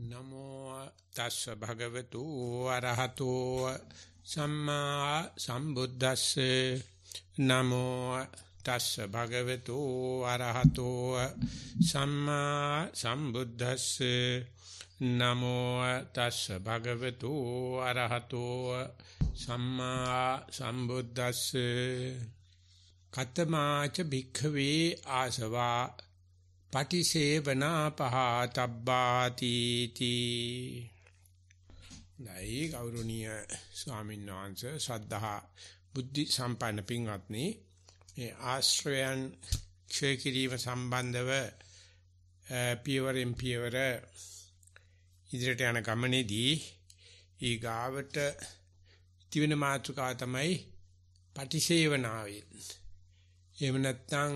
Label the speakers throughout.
Speaker 1: නමෝ තස්ස භගවතු අරහතෝ සම්මා සම්බුද්දස්සේ නමෝ තස්ස භගවතු අරහතෝ සම්මා සම්බුද්දස්සේ නමෝ තස්ස භගවතු අරහතෝ සම්මා සම්බුද්දස්සේ කතමාච භික්ඛවේ ආසවා පටිසේවනා පහතබ්බාති තී නයි ගෞරවනීය ස්වාමීන් වහන්සේ ශ්‍රද්ධා බුද්ධ සම්පන්න පින්වත්නි මේ ආශ්‍රයයන් ක්ෂය කිරීම සම්බන්ධව පියවරෙන් පියවර ඉදිරියට යන ගමනේදී ඊ ගාවට තිවෙන මාතෘකාව තමයි පටිසේවනාවෙන් එහෙම නැත්නම්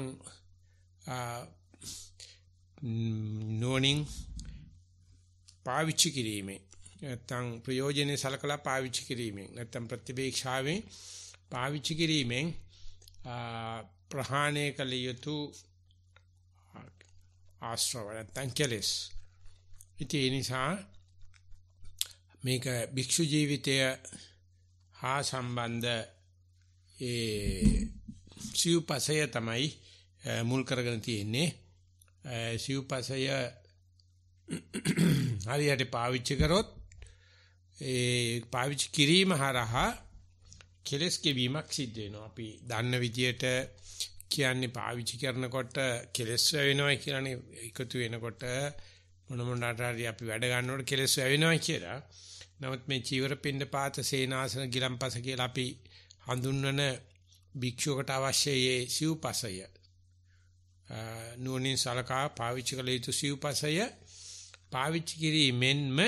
Speaker 1: නෝනින් පාවිච්චි කිරීමේ නැත්තම් ප්‍රයෝජනේ සලකලා පාවිච්චි කිරීමෙන් නැත්තම් ප්‍රතිවේක්ෂාවෙන් පාවිච්චි කිරීමෙන් ප්‍රහාණය කළ යුතු ආශ්‍රව නැත්තම් කෙලෙස්. ඉතින් නිසා මේක භික්ෂු ජීවිතය හා සම්බන්ධ ඒ සිව්පසය තමයි මුල් කරගෙන තියෙන්නේ. සිව්පසය හරියට පාවිච්චි කරොත් ඒ පාවිච්චි කිරීම හරහා කෙලස් කෙවීමක් සිද්ධ වෙනවා. අපි දන්න විදියට කියන්නේ පාවිච්චි කරනකොට කෙලස් වෙනවා කියලානේ එකතු වෙනකොට මොන මොනට හරි අපි වැඩ ගන්නකොට කෙලස් වෙනවා කියලා. නමුත් මේ චීවර පින්ඳ පාත සේනාසන ගිලම්පස කියලා අපි හඳුන්වන භික්ෂුවකට අවශ්‍ය ඒ සිව්පසය නුවණින් සලකා පාවිච්චි කළ යුතු සිව්පසය පාවිච්චි කිරීමෙන්ම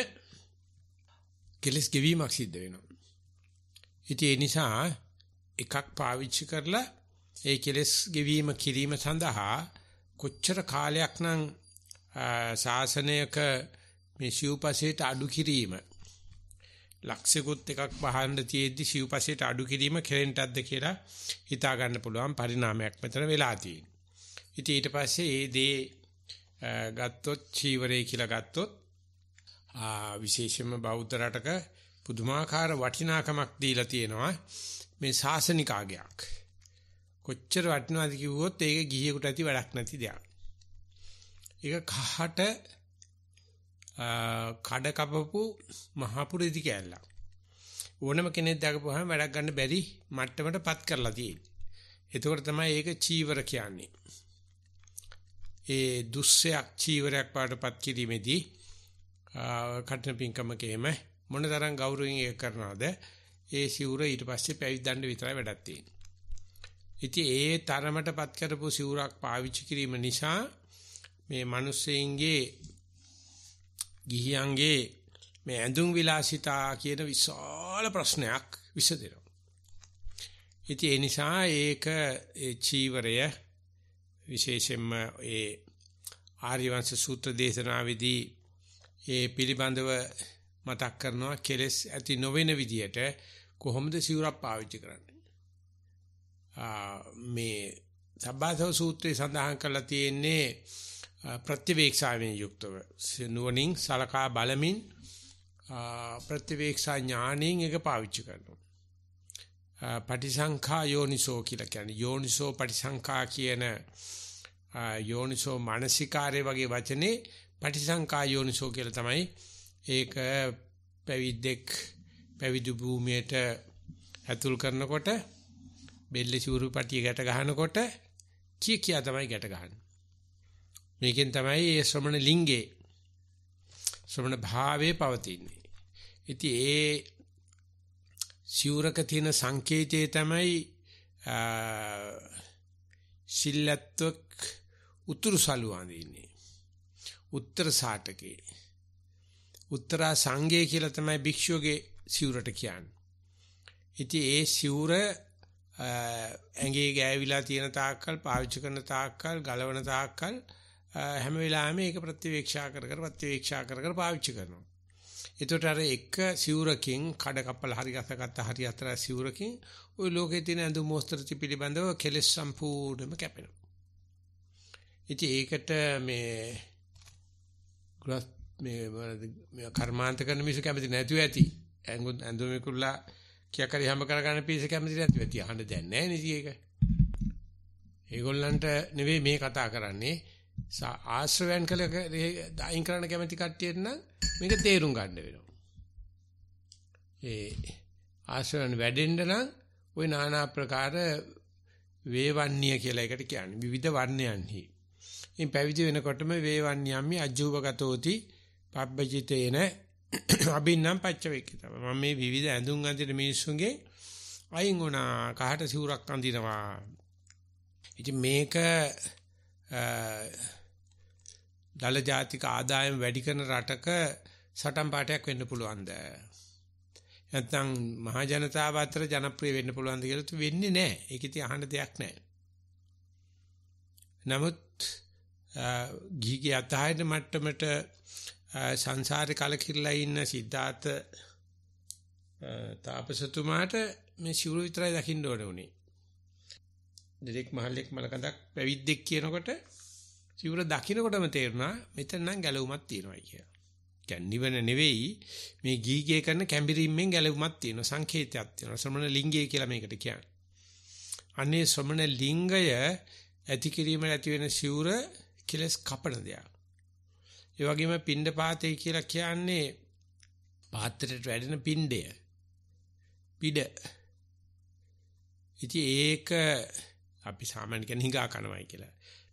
Speaker 1: කෙලස් ගෙවීමක් සිද්ධ වෙනවා. ඉතින් ඒ නිසා එකක් පාවිච්චි කරලා ඒ කෙලස් ගෙවීම කිරීම සඳහා කොච්චර කාලයක් නම් ශාසනයක මේ සිව්පසයට අඩු කිරීම ලක්ෂිකුත් එකක් වහන්න තියෙද්දි සිව්පසයට අඩු කිරීම කෙරෙන්ටක්ද කියලා හිතා ගන්න පුළුවන් පරිණාමයක් මෙතන වෙලා තියෙනවා. ඉතින් ඊට පස්සේ ඒ දේ ගත්තොත් චීවරය කියලා ගත්තොත් විශේෂයෙන්ම බෞද්ධ රටක පුදුමාකාර වටිනාකමක් දීලා තියෙනවා මේ සාසනික ආගයක්. කොච්චර වටිනවද කිව්වොත් ඒක ගිහියෙකුට ඇති වැඩක් නැති දෙයක්. ඒක කහට කඩ කපපු මහ පුරිදි කැලලා. ඕනම කෙනෙක් දකපුවාම වැඩක් ගන්න බැරි මට්ටමටපත් කරලා තියෙන්නේ. එතකොට තමයි ඒක චීවර කියන්නේ. ඒ දුස්සයක් චීවරයක් පාටපත් කිරීමේදී කටන පිංකමක එහෙම මොනතරම් ගෞරවයෙන් ඒක කරනවද ඒ සිවුර ඊට පස්සේ පැවිද්දන්න විතරයි වැඩක් තියෙන්නේ. ඉතින් ඒ තරමටපත් කරපු සිවුරක් පාවිච්චි කිරීම නිසා මේ මිනිස්සෙන්ගේ ගිහියන්ගේ මේ ඇඳුම් විලාසිතා කියන විශාල ප්‍රශ්නයක් විසදෙනවා. ඉතින් ඒ නිසා ඒක ඒ චීවරය විශේෂයෙන්ම ඒ ආර්යවංශ සූත්‍ර දේශනාවේදී ඒ පිළිබඳව මතක් කරනවා කෙලස් ඇති නොවන විදියට කොහොමද සිවුරක් පාවිච්චි කරන්නේ. මේ සබ්බාසව සූත්‍රයේ සඳහන් කරලා තියෙන්නේ ප්‍රතිවේක්ෂාවෙන් යුක්තව නුවණින් සලකා බලමින් ප්‍රතිවේක්ෂා ඥාණයෙන් ඒක පාවිච්චි කරනවා. පටිසංඛා යෝනිසෝ කියලා කියන්නේ යෝනිසෝ පටිසංඛා කියන යෝනිසෝ මානසිකාරය වගේ වචනේ පටිසංකා යෝනිසෝ කියලා තමයි ඒක පැවිද්දෙක් පැවිදි භූමියට ඇතුල් කරනකොට බෙල්ලේ සිවුරු පටිය ගැට ගන්නකොට කිය කියා තමයි ගැට ගන්න. මේකෙන් තමයි ඒ ශ්‍රමණ ලිංගේ ශ්‍රමණ භාවයේ පවතින්නේ. ඉතින් ඒ සිවුරක තියෙන සංකේතය තමයි සිල්ලත්ව උතුරු සලු අඳින්නේ. උත්තර සාටකේ. උත්තරා සංඝය කියලා තමයි භික්ෂුවගේ සිවුරට කියන්නේ. ඉතින් ඒ සිවුර ඇඟේ ගෑවිලා තියෙන තාක්කල් පාවිච්චි කරන තාක්කල් ගලවන තාක්කල් හැම වෙලාවෙම ඒක ප්‍රතිවීක්ෂා කර කර ප්‍රතිවීක්ෂා කර කර පාවිච්චි කරනවා. එතකොට අර එක සිවුරකින් කඩ කපල හරි ගසගත්ත හරි අතර සිවුරකින් ওই ලෝකේ තියෙන අඳු මොස්තර පිළිබඳව කෙලෙස් සම්පූර්ණයෙන්ම කැපෙනවා. ඉතින් ඒකට මේ ගෘහ මේ කර්මාන්ත කරන මිනිස්සු කැමති නැතුව ඇති. ඇඟුත් ඇඳුමේ කුල්ලා කියා කරි හැම කරගන්න පිස්සු කැමති නැතුව ඇති. අහන්න දැන් නැහැ නේ ඒක. ඒගොල්ලන්ට නෙවෙයි මේ කතා කරන්නේ. ආශ්‍රවයන් කළ අයින් කරන්න කැමති කට්ටියට නම් මේක තේරුම් ගන්න වෙනවා. ඒ ආශ්‍රවයන් වැඩෙන්න නම් ওই নানা ආකාර වේවන්නිය කියලා එකට කියන්නේ විවිධ වර්ණයන්හි ඉන් පැවිදි වෙනකොටම වේවන් යම්මි අජූපගතෝති පබ්බජිතේන අබින්නම් පච්චවේක්කිතව. මම මේ විවිධ ඇඳුම් අඳින මිනිස්සුන්ගේ අයින් වුණා. කහට සිවුරක් අඳිනවා. ඉතින් මේක දල ජාතික ආදායම් වැඩි කරන රටක සටන් පාටයක් වෙන්න පුළුවන්ද? නැත්නම් මහා ජනතාව අතර ජනප්‍රිය වෙන්න පුළුවන්ද කියලා තු වෙන්නේ නැහැ. ඒක ඉතින් අහන්න දෙයක් නැහැ. නමුත් ගිහිගේ අතහරින මට්ටමට සංසාරේ කලකිරලා ඉන්න සිද්ධාර්ථ තාපසතුමාට මේ සිවුරු විතරයි දකින්න ඕන උනේ. දෙදෙක් මහල්ලෙක් මලකඳක් පැවිද්දෙක් කියනකොට සිවුර දකින්නකොටම තේරුණා මෙතන නම් ගැලවුමක් තියෙනවා කියලා. කියන්නේ නිවන නෙවෙයි මේ ගීගේ කරන කැඹිරීමෙන් ගැලවුමක් තියෙනවා සංකේතයක් තියෙනවා ශ්‍රමණ ලිංගය කියලා මේකට කියන්නේ. අනේ ශ්‍රමණ ලිංගය ඇති කිරීම ඇති වෙන සිවුර කෙලස් කපන දෙයක්. ඒ වගේම පින්ඩ පාතේ කියලා කියන්නේ පාත්‍රයට වැඩෙන පින්ඩය. පිඩ. ඉතින් ඒක අපි සාමාන්‍ය කියන හිඟා කනවයි කියලා.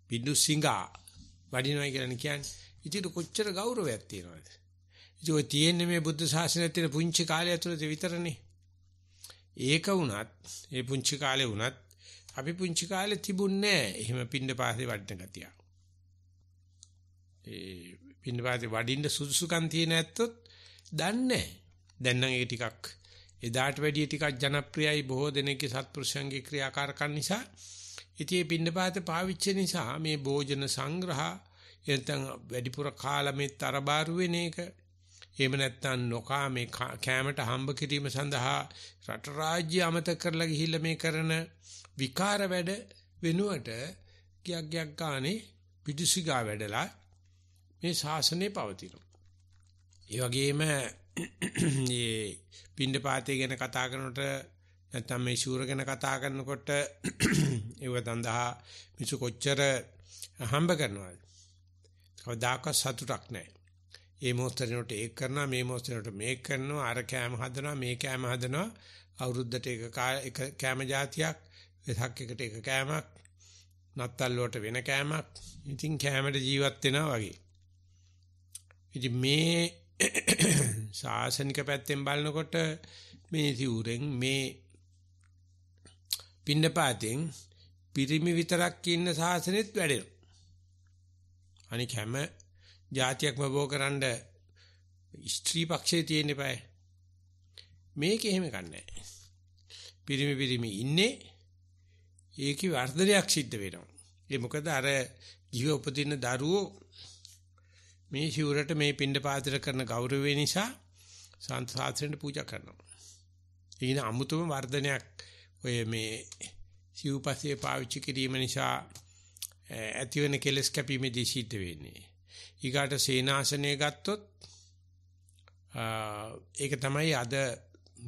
Speaker 1: පිඩු සිඟා වඩිනවයි කියලා කියන්නේ. ඉතින් කොච්චර ගෞරවයක් තියනවද? ඉතින් ඔය තියෙන්නේ මේ බුද්ධ ශාසනයේ තියෙන පුංචි කාලය ඇතුළත විතරනේ. ඒක වුණත් ඒ පුංචි කාලේ වුණත් අපි පුංචි කාලේ තිබුණේ නැහැ. එහෙම පින්ඩ පාසේ වඩින ගතියක්. ඒ පින්නපාතේ වඩින්න සුදුසුකම් තියෙන ඇත්තොත් දන්නේ දැන් නම් ඒ ටිකක් එදාට වැඩිය ටිකක් ජනප්‍රියයි බොහෝ දෙනෙක්ගේ සත්පුරුෂයන්ගේ ක්‍රියාකාරකම් නිසා ඉතින් මේ පින්නපාත පාවිච්චි නිසා මේ භෝජන සංග්‍රහ එතන වැඩිපුර කාලා මේ තරබාරු වෙන එක එහෙම නැත්නම් නොකා මේ කැමට හම්බ කිරීම සඳහා රට රාජ්‍ය අමතක කරලා ගිහිල්ලා මේ කරන විකාර වැඩ වෙනුවට ගියක් ගියක් ගානේ පිටිසිගා වැඩලා මේ ශාසනය පවතිනවා. ඒ වගේම මේ පින්ඩපාතය ගැන කතා කරනකොට නැත්නම් මේ ශූර ගැන කතා කරනකොට ඒව තඳහා මිසු කොච්චර හම්බ කරනවද? කවදාක සතුටක් නැහැ. මේ මොස්තරේනට ඒක කරනවා මේ මොස්තරේනට මේක කරනවා අර කෑම හදනවා මේ කෑම හදනවා අවුරුද්දට එක එක කෑම જાතියක් වෙසක් එකට එක කෑමක් නත්තල් වලට වෙන කෑමක් ඉතින් කෑමට ජීවත් වෙනවා වගේ ඉතින් මේ සාසනික පැත්තෙන් බලනකොට මේ සිවුරෙන් මේ පින්නපාතෙන් පිරිමි විතරක් ඉන්න සාසනෙත් වැඩෙනවා. අනික හැම જાතියක්ම බෝකරන්න ස්ත්‍රී පක්ෂයේ තියෙන බෑ. මේක එහෙම ගන්නෑ. පිරිමි පිරිමි ඉන්නේ ඒකේ වර්ධනයක් සිද්ධ වෙනවා. ඒ මොකද අර ජීව උපදින දරුවෝ මේ ශිවරට මේ පින්ඳ පාත්‍ර කරන ගෞරවය නිසා සන්ත සාත්‍රෙන්ට පූජා කරනවා. ඊන අමුතුම වර්ධනයක් ඔය මේ සිව්පස්සේ පාවිච්චි කිරීම නිසා ඇතිවන කෙලස් කැපීමේදී සිද්ධ වෙන්නේ. ඊගාට සේනාසනය ගත්තොත් ඒක තමයි අද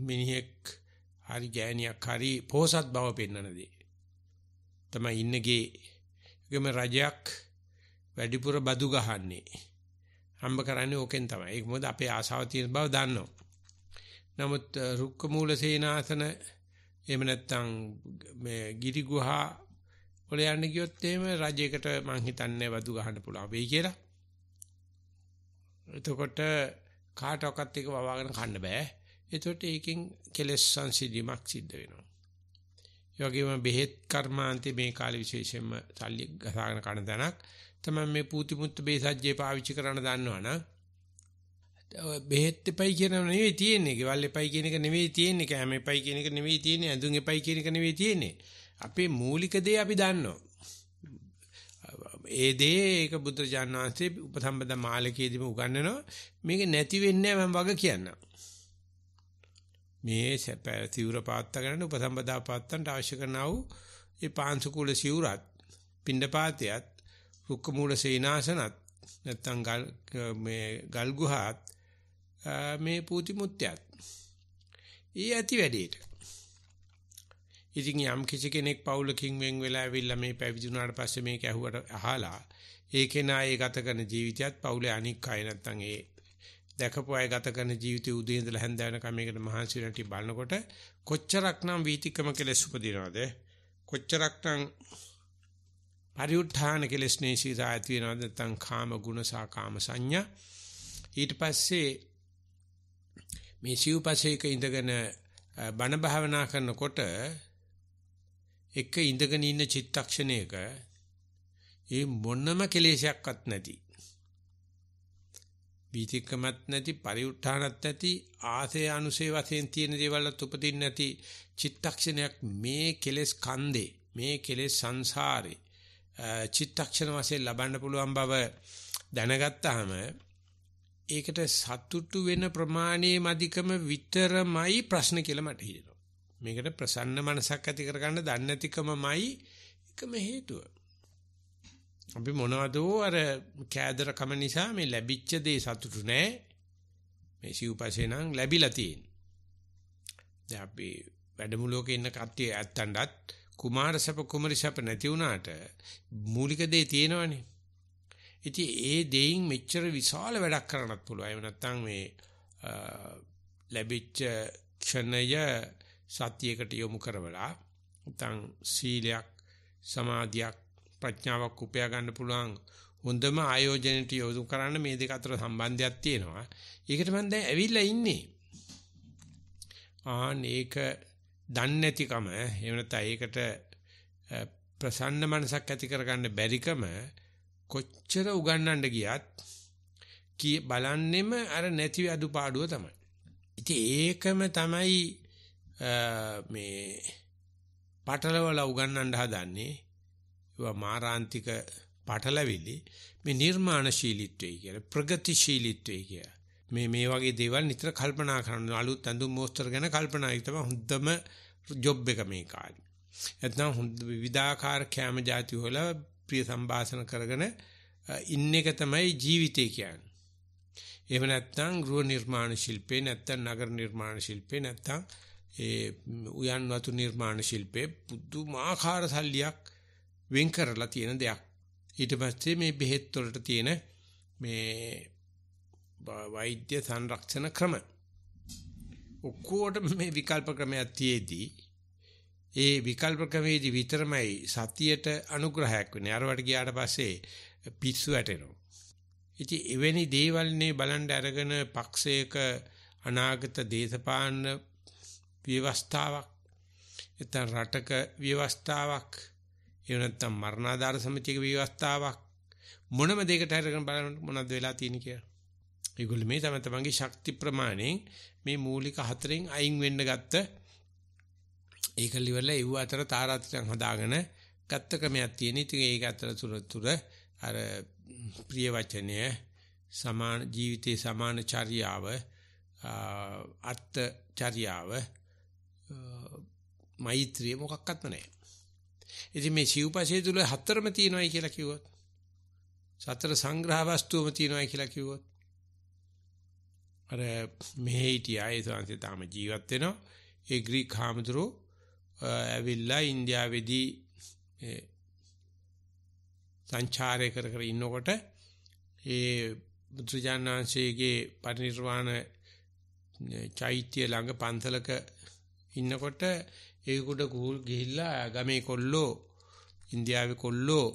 Speaker 1: මිනිහෙක් හරි ගෑණියක් හරි පෝසත් බව පෙන්වන දේ. තමයි ඉන්නගේ ගම රජයක් වැඩිපුර බදු ගහන්නේ. හම්බ කරන්නේ ඕකෙන් තමයි. ඒක මොකද අපේ ආශාව තියෙන බව දන්නවා. නමුත් රුක්ක මූල සේනාසන එහෙම නැත්නම් මේ ගිරි ගුහා වල යන්න ගියොත් එහෙම රජයකට මං හිතන්නේ වදු ගහන්න පුළුවන් වෙයි කියලා. එතකොට කාටවත් එක වවාගෙන කන්න බෑ. එතකොට ඒකෙන් කෙලෙස් සංසිඳීමක් සිද්ධ වෙනවා. ඒ වගේම බෙහෙත් කර්මාන්තේ මේ කාලේ විශේෂයෙන්ම සල්ලි ගසාගෙන කන දණක් තමයි මේ පූතිමුත්තු බේසජ්ජේ පාවිච්චි කරන්න දන්නවනම් බෙහෙත් එපයි කියනව නෙවෙයි තියෙන්නේ. ගෙවල් එපයි කියන එක නෙවෙයි තියෙන්නේ. කැම එපයි කියන එක නෙවෙයි තියෙන්නේ. ඇඳුම් එපයි කියන එක නෙවෙයි තියෙන්නේ. අපේ මූලික දේ අපි දන්නවා. ඒ දේ ඒක බුදුරජාණන් වහන්සේ උපසම්බද මාලකයේදීම උගන්වනවා. මේක නැති වෙන්නේ නැහැ මම වග කියන්නම්. මේ සිවුර පාත්ත ගන්න උපසම්බදා පාත්තන්ට අවශ්‍ය කරන වූ ඒ පාංශුකූල සිවුරත් පිණ්ඩපාතයත් කුක්ක මූල සේනාසනත් නැත්තම් ගල් මේ ගල් ගුහාත් මේ පූති මුත්‍යත්. ඊ ඇති වැඩේට. ඉතින් යම් කිසි කෙනෙක් පවුලකින් වෙන් වෙලා ඇවිල්ලා මේ පැවිදි වුණාට පස්සේ මේක ඇහුවට අහලා ඒ කෙනා ඒ ගත කරන ජීවිතයත් පවුලේ අනික් අය නැත්තම් ඒ දැකපු අය ගත කරන ජීවිතය උදේ ඉඳලා හැන්ද වෙනකම් මේකට මහන්සි වෙනටි බලනකොට කොච්චරක්නම් වීතික්‍රම කෙලස් උපදිනවද කොච්චරක්නම් පරිඋත්ථාන කෙලස් නේසීසා ඇති වෙනවා නැත්නම් කාම ගුණ සහ කාම සංඥා ඊට පස්සේ මේ සිව්පසේක ඉඳගෙන බණ භාවනා කරනකොට එක ඉඳගෙන ඉන්න චිත්තක්ෂණයක ඒ මොනම කෙලෙසයක්වත් නැති බීතිකමත් නැති පරිඋත්ථානත් නැති ආසේ අනුසේ වශයෙන් තියෙන දේවල්වත් උපදින්න නැති චිත්තක්ෂණයක් මේ කෙලෙස් කන්දේ මේ කෙලෙස් සංසාරේ චිත්තක්ෂණ වශයෙන් ලබන්න පුළුවන් බව දැනගත්තාම ඒකට සතුටු වෙන ප්‍රමාණයේ මධිකම විතරමයි ප්‍රශ්න කියලා මට හිතෙනවා. මේකට ප්‍රසන්න මනසක් ඇති කරගන්න දන්නේ නැතිකමමයි එකම හේතුව. අපි මොනවදෝ අර කෑදර කම නිසා මේ ලැබිච්ච දේ සතුටු නෑ. මේ සිව්පසේ නම් ලැබිලා තියෙන. දැන් අපි වැඩමුළුවක ඉන්න කට්ටිය ඇත්තටත් කුමාර සැප කුමරි සැප නැති වුණාට මූලික දේ තියෙනවනේ. ඉතින් ඒ දෙයින් මෙච්චර විශාල වැඩක් කරන්නත් පුළුවන්. එහෙම නැත්නම් මේ ලැබිච්ච ක්ෂණය සතියකට යොමු කරවලා නැත්නම් සීලයක් සමාධියක් ප්‍රඥාවක් උපයා ගන්න පුළුවන් හොඳම ආයෝජනයට යොමු කරන්න මේ දෙක අතර සම්බන්ධයක් තියෙනවා. ඒකට මම දැන් ඇවිල්ලා ඉන්නේ. ආන් ඒක දන්නේ නැතිකම එහෙම නැත්නම් ඒකට ප්‍රසන්න මනසක් ඇති කරගන්න බැරිකම කොච්චර උගන්වන්න ගියත් කී බලන්නෙම අර නැති අඩුපාඩුව තමයි. ඉතින් ඒකම තමයි මේ පටලවල උගන්වන්න හදන්නේ. ඒවා මාරාන්තික පටලවිලි මේ නිර්මාණශීලීත්වය කියලා ප්‍රගතිශීලීත්වය කියලා. මේ මේ වගේ දේවල් නිතර කල්පනා කරන්න අලුත් ඇඳුම් මෝස්තර ගැන කල්පනා ඒක තමයි හොඳම ජොබ් එක මේ කාලේ. නැත්නම් හොඳ විවිධාකාර කැම જાති වල ප්‍රිය සම්භාෂණ කරගෙන ඉන්න එක තමයි ජීවිතය කියන්නේ. එහෙම නැත්නම් ගෘහ නිර්මාණ ශිල්පේ නැත්නම් නගර නිර්මාණ ශිල්පේ නැත්නම් ඒ උයන් වතු නිර්මාණ ශිල්පේ පුදුමාකාර සල්ලියක් වෙන් කරලා තියෙන දෙයක්. ඊට පස්සේ මේ බෙහෙත් වලට තියෙන මේ වෛද්‍ය සංරක්ෂණ ක්‍රම ඔක්කොට මේ විකල්ප ක්‍රමයක් තියේදී ඒ විකල්ප ක්‍රමයේදී විතරමයි සතියට අනුග්‍රහයක් වෙන්නේ අරවට ගියාට පස්සේ පිස්සු වැටෙනවා ඉතින් එවැනි දේවල්නේ බලන් අරගෙන පක්ෂයක අනාගත දේශපාලන ව්‍යවස්ථාවක් නැත්නම් රටක ව්‍යවස්ථාවක් එහෙම නැත්නම් මරණාධාර සමිතියක ව්‍යවස්ථාවක් මොනම දෙයකට හරි කරන බලන්න මොනවද වෙලා තියෙන්නේ කියලා ඒගොල්ලෝ මේ තම තමන්ගේ ශක්ති ප්‍රමාණයෙන් මේ මූලික හතරෙන් අයින් වෙන්න ගත්ත ඒක liverලා ඒව අතර තාරාතිරම් හදාගෙන ගත්ත ක්‍රමයක් තියෙන. ඉතින් ඒක අතර තුරතුර අර ප්‍රිය වචනය සමාන ජීවිතේ සමාන චර්යාව අර්ථ චර්යාව මෛත්‍රිය මොකක්වත් නැහැ. ඉතින් මේ සිව්පසේ තුල හතරම තියෙනවායි කියලා කිව්වොත් සතර සංග්‍රහ වස්තුවම තියෙනවායි කියලා කිව්වොත් අර මෙහි හිටියා ඒ සංසය තාම ජීවත් වෙනවා. ඒ ග්‍රීක හාමුදුරුව ඇවිල්ලා ඉන්දියාවේදී සංචාරය කර කර ඉන්නකොට ඒ බුදුජානනාංශයේ පරිනිර්වාණ චෛත්‍ය ළඟ පන්සලක ඉන්නකොට ඒකට ගුල් ගිහිල්ලා ගමේ කොල්ලෝ ඉන්දියාවේ කොල්ලෝ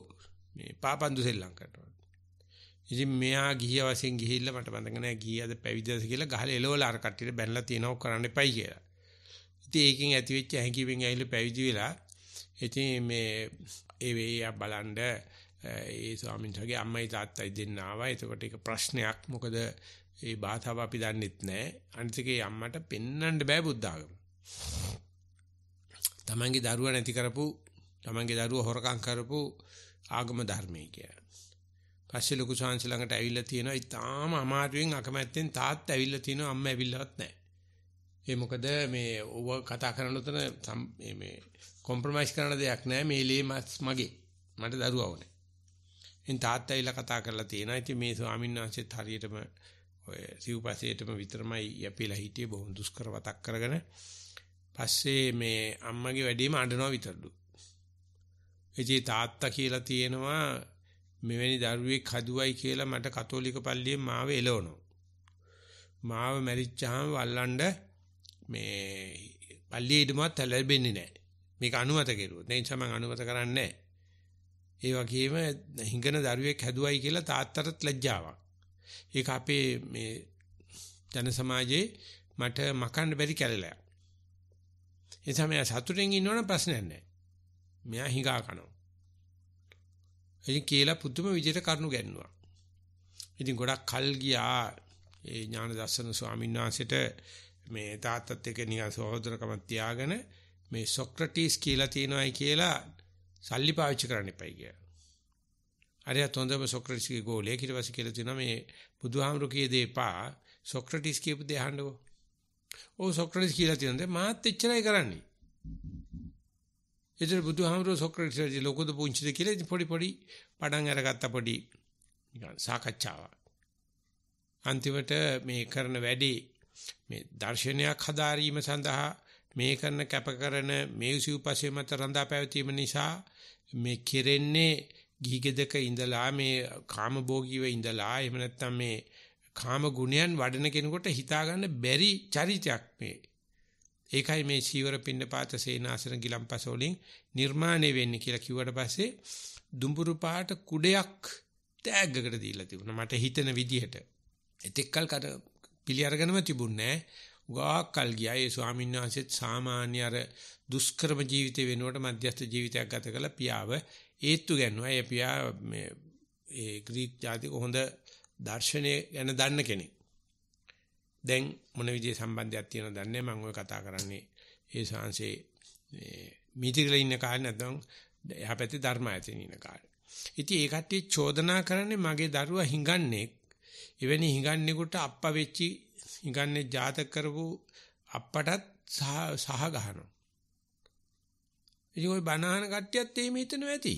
Speaker 1: මේ පාපන්දු සෙල්ලම් කරනවා. ඉතින් මෙයා ගිහිය වශයෙන් ගිහිල්ලා මට බඳක නැහැ ගියද පැවිද්දද කියලා ගහලා එලවලා අර කට්ටියට බැනලා තියනවා කරන්න එපයි කියලා. ඉතින් ඒකෙන් ඇති වෙච්ච හැඟීමෙන් ඇවිල්ලා පැවිදි වෙලා ඉතින් මේ ඒ වේය බලන්න ඒ ස්වාමීන් වහන්සේගේ අම්මයි තාත්තයි දෙන්න ආවා. එතකොට ඒක ප්‍රශ්නයක්. මොකද ඒ භාෂාව අපි දන්නෙත් නැහැ. අනිතිකේ අම්මට පෙන්වන්න බෑ බුද්ධ ආගම. තමන්ගේ දරුවා නැති කරපු තමන්ගේ දරුවා හොරකම් කරපු ආගම ධර්මයේ කියලා. පස්සේ ලොකු ශාංශ ළඟට ඇවිල්ලා තියෙනවා. ඉතාලම අමාරුවෙන් අකමැත්තෙන් තාත් ඇවිල්ලා තිනවා අම්මා ඇවිල්ලාවත් නැහැ. ඒ මොකද මේ ඔව කතා කරනකොට මේ මේ කොම්ප්‍රොමයිස් කරන දෙයක් නැහැ. මේ ලේ මගේ. මට දරුවා ඕනේ. ඉතින් තාත් ඇවිල්ලා කතා කරලා තියෙනවා. ඉතින් මේ ස්වාමීන් වහන්සේත් හරියටම ඔය සිව්පසේටම විතරමයි යපිලා හිටියේ බොහොම දුෂ්කර වතක් කරගෙන. පස්සේ මේ අම්මගේ වැඩේම අඬනවා විතරලු. එචේ තාත්තා කියලා තියෙනවා මෙවැනි දරුවෙක් හදුවයි කියලා මට කතෝලික පල්ලියෙන් මාව එලවනවා. මාව මැරිච්චාම වල්ලන්ඩ මේ පල්ලියේ ඉදමත් ලැබෙන්නේ නැහැ. මේක අනුමත කෙරුවොත්. ඒ නිසා මම අනුමත කරන්නේ නැහැ. ඒ වගේම හිඟන දරුවෙක් හැදුවයි කියලා තාත්තටත් ලැජ්ජාවක්. ඒක අපේ මේ ජන සමාජයේ මට මකන්න බැරි කැලලයක්. ඒ නිසා මම සතුටින් ඉන්නවනම් ප්‍රශ්නයක් නැහැ. මෙයා හිඟා කනවා. ඉතින් කියලා පුදුම විදිහට කරුණු ගැන්නුවා. ඉතින් ගොඩක් කල් ගියා ඒ ඥාන දර්ශන ස්වාමීන් වහන්සේට මේ තාත්තත් එක්ක නිකන් සහෝදරකමක් තියාගෙන මේ සොක්‍රටිස් කියලා තියෙනවායි කියලා සල්ලි පාවිච්චි කරන්න එපයි කියලා. අරයා තොන්දම සොක්‍රටිස්ගේ ගෝලයේ ඊට පස්සේ කියලා තියෙනවා මේ බුදුහාමුදුරු කියේ දෙපා සොක්‍රටිස් කියපු දේ අහන්නකෝ. ඔව් සොක්‍රටිස් කියලා තියෙනද මාත් එච්චරයි කරන්නේ. ඒතර බුදුහාමුදුරුවෝ සොක්‍රටිස් රජු ලොකුද පුංචිද කියලා ඉතින් පොඩි පොඩි පඩම් අරගත්ත පොඩි නිකන් සාකච්ඡාවක්. අන්තිමට මේ කරන වැඩේ මේ දර්ශනයක් හදාරීම සඳහා මේ කරන කැපකරන මේ උසිව්පසෙ මත රඳා පැවතීම නිසා මේ කෙරෙන්නේ ගීගෙදක ඉඳලා මේ කාමභෝගීව ඉඳලා එහෙම නැත්නම් මේ කාම ගුණයන් වඩන කෙනෙකුට හිතා ගන්න බැරි චරිතයක් මේ ඒකයි මේ සීවර පින්නපාත සේනාසන ගිලම්පස වලින් නිර්මාණය වෙන්නේ කියලා කිව්වට පස්සේ දුඹුරු පාට කුඩයක් තෑග්ගකට දීලා තිබුණා මට හිතෙන විදිහට. එතෙක්කල් පිළි අරගෙනම තිබුණේ නැහැ. ගාකල් ගියා ඒ ස්වාමීන් වහන්සේත් සාමාන්‍ය අර දුෂ්කරම ජීවිතේ වෙනුවට මධ්‍යස්ථ ජීවිතයක් ගත කළ පියාව ඒත්තු ගන්නවා. ඒ පියා මේ ඒ ග්‍රීක ජාතික හොඳ දර්ශනය ගැන දන්න කෙනෙක්. දැන් මොන විදිහේ සම්බන්ධයක් තියෙනවද දන්නේ මම ඔය කතා කරන්නේ ඒ ශාංශේ මීතිගල ඉන්න කාලේ නැත්නම් එහා පැත්තේ ධර්ම ආයතන ඉන්න කාලේ. ඉතින් ඒ කට්ටිය චෝදනා කරන්නේ මගේ දරුවා හිඟන්නේ එවැනි හිඟන්නේකට අප්ප වෙච්චි හිඟන්නේ ජාතක කරපු අප්පටත් සහ ගහනවා. ඉතින් ওই බනහන කට්ටියත් එහෙම හිතනවා ඇති.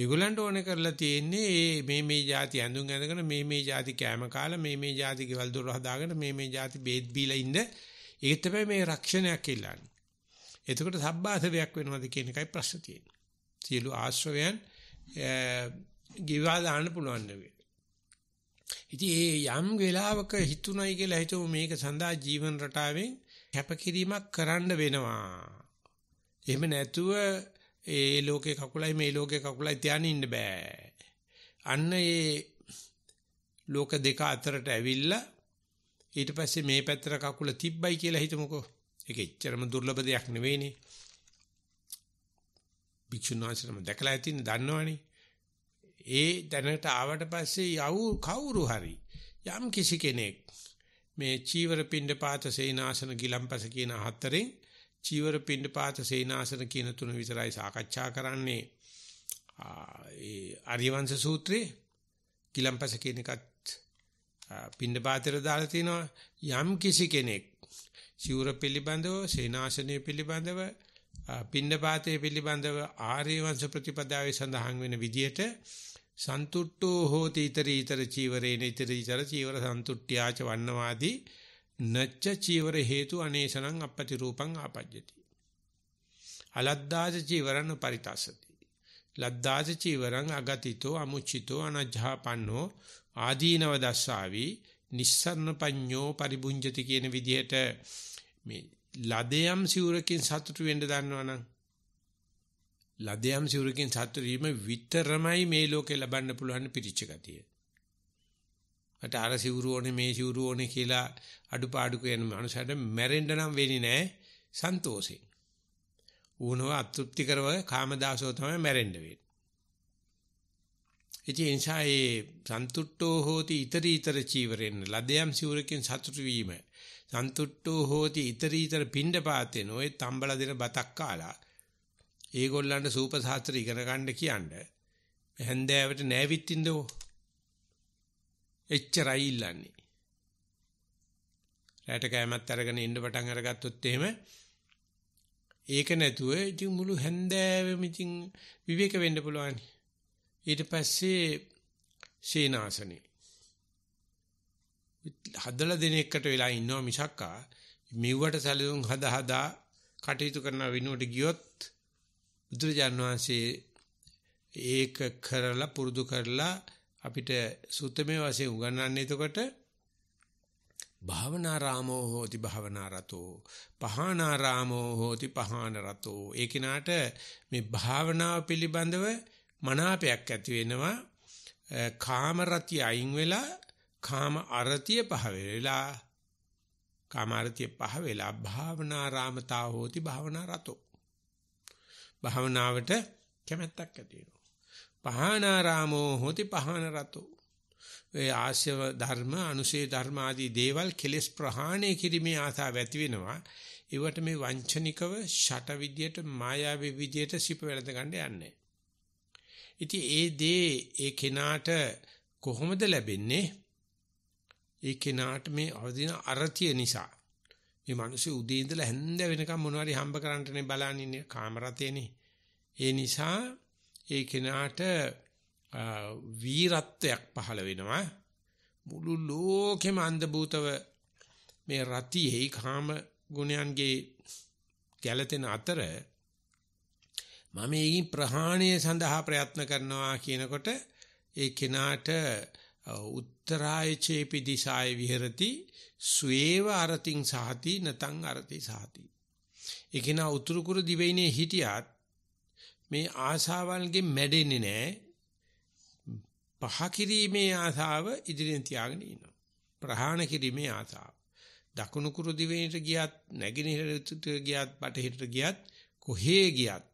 Speaker 1: ඒගොල්ලන්ට ඕනේ කරලා තියෙන්නේ මේ මේ જાති ඇඳුම් ඇඳගෙන මේ මේ જાති කෑම කාලා මේ මේ જાති ගෙවල් දොර හදාගෙන මේ මේ જાති බේත් බීලා ඉන්න ඒක තමයි මේ රක්ෂණයක් ඉල්ලන්නේ. එතකොට සබ්බාසවයක් වෙනවද කියන එකයි ප්‍රශ්න තියෙන්නේ. සියලු ආශ්‍රවයන් ගිවා දාන්න පුළුවන් නෙවෙයි. ඉතින් ඒ යම් වෙලාවක හිතුණයි කියලා හිතමු මේක සඳහා ජීවන රටාවෙන් කැපකිරීමක් කරන්න වෙනවා. එහෙම නැතුව ඒ ලෝකේ කකුලයි මේ ලෝකේ කකුලයි තියාගෙන ඉන්න බෑ. අන්න ඒ ලෝක දෙක අතරට ඇවිල්ලා ඊට පස්සේ මේ පැත්තට කකුල තිබ්බයි කියලා හිතමුකෝ. ඒක එච්චරම දුර්ලභ දෙයක් නෙවෙයිනේ. භික්ෂුන් වහන්සේම දැකලා ඇතින් දන්නවනේ. ඒ දැනට ආවට පස්සේ යව් කවුරු හරි යම් කිසි කෙනෙක් මේ චීවර පින්ඩ පාත සේනාසන ගිලම්පස කියන හතරෙන් චීවර පිණ්ඩපාත සේනාසන කියන තුන විතරයි සාකච්ඡා කරන්නේ. ඒ ආර්යවංශ සූත්‍රයේ කිලම්පස කියන එකත් පිණ්ඩපාතේට දාලා තිනවා යම් කිසි කෙනෙක් චීවර පිළිබඳව සේනාසනය පිළිබඳව පිණ්ඩපාතේ පිළිබඳව ආර්යවංශ ප්‍රතිපදාවේ සඳහන් වෙන විදියට සන්තුට්ඨෝ හෝති ඊතරීතර චීවරේන ඊතරීතර චීවර සන්තුට්ඨ්‍යාච වන්නවාදී නච්ච චීවර හේතු අනේසනං අපපති රූපං ආපජ්ජති. අලද්දාජ චීවරං පරිතස්සති. ලද්දාජ චීවරං අගතිතෝ අමුචිතෝ අනජ්ජාපන්නෝ ආදීනව දස්සාවි නිස්සරණ පඤ්ඤෝ පරිබුඤ්ජති කියන විදිහට මේ ලදයම් සිවුරකින් සතුටු වෙන්න දන්නවනම් ලදයම් සිවුරකින් සතුටු වීම විතරමයි මේ ලෝකේ ලබන්න පුළුවන් පිරිච්ච ගතිය. මට අර සිවුරු ඕනේ මේ සිවුරු ඕනේ කියලා අඩුපාඩු කියන මනුස්සයට මැරෙන්න නම් වෙන්නේ නෑ සන්තෝෂේ. ඌනව අතෘප්ති කරව කාමදාසෝ තමයි මැරෙන්න වෙන්නේ. ඉතින් එනිසායේ සන්තුට්ඨෝ හෝති iterator චීවරෙන් ලදයම් සිවුරකින් සතුටු වීම. සන්තුට්ඨෝ හෝති iterator පිණ්ඩපාතේන ඔය තම්බල දෙන බතක් කාලා ඒගොල්ලන්ට සූප සාත්‍ර ඉගෙන ගන්න කියන්න හැන්දෑවට නැවිත් ඉන්නෝ එච්චරයි ඉල්ලන්නේ. රැට කෑමත් අරගෙන ඉන්න පටන් අරගත්තොත් එහෙම ඒක නැතුව ඉතින් මුළු හැන්දෑවෙම ඉතින් විවේක වෙන්න පුළුවන්. ඊට පස්සේ සීනාසනේ. හදලා දෙන එකට වෙලා ඉන්නවා මිසක්කා මෙව්වට සැලසුම් හදා හදා කටයුතු කරන විනෝඩ ගියොත් බුදුරජාන් වහන්සේ ඒක කරලා පුරුදු කරලා අපිට සුත්තමේ වශයෙන් උගන්වන්නේ එතකොට භාවනාරාමෝ හෝති භාවනාරතෝ පහානාරාමෝ හෝති පහානරතෝ ඒ කිනාට මේ භාවනාව පිළිබඳව මනාපයක් ඇති වෙනවා කාම රතිය අයින් වෙලා කාම අරතිය පහ වෙලා කාම අරතිය පහ වෙලා භාවනාරාමතා හෝති භාවනාරතෝ භාවනාවට කැමැත්තක් ඇති වෙනවා පහනාරාමෝ හොති පහන රතෝ ඒ ආශ්‍රව ධර්ම අනුසේ ධර්ම ආදී දේවල් කෙලෙස් ප්‍රහාණය කිරීමේ ආසාව ඇති වෙනවා ඒවට මේ වංචනිකව ෂට විදියට මායාවී විදියට සිප වෙලඳ ගන්න යන්නේ ඉතින් ඒ දේ ඒ කෙනාට කොහොමද ලැබෙන්නේ ඒ කෙනාට මේ අවදින අරතිය නිසා මේ මිනිස්සු උදේ ඉඳලා හැන්ද වෙනකම් මොනවාරි හම්බ කරන්නනේ බලන්නේ කාම රතේනේ ඒ නිසා ඒ කෙනාට වීරත්වයක් පහළ වෙනවා මුළු ලෝකෙම අන්ධබූතව මේ රතියෙහි කාම ගුණයන්ගේ ගැළතෙන අතර මම මේකින් ප්‍රහාණය සඳහා ප්‍රයත්න කරනවා කියනකොට ඒ කෙනාට උත්තරාය චේපි දිසාය විහෙරති ස්වේව අරතින් සහති නතං අරති සහති ඒ කෙනා උතුරු කුරු දිවයිනේ හිටියත් මේ ආශාවල්ගෙන් මැඩෙන්නේ නැහැ. පහ කිරීමේ ආශාව ඉදිරියෙන් තියාගෙන ඉන්නවා. ප්‍රහාණ කිරීමේ ආශාව. දකුණු කුරු දිවයිනට ගියත්, නැගෙනහිරට ගියත්, බටහිරට ගියත්, කොහේ ගියත්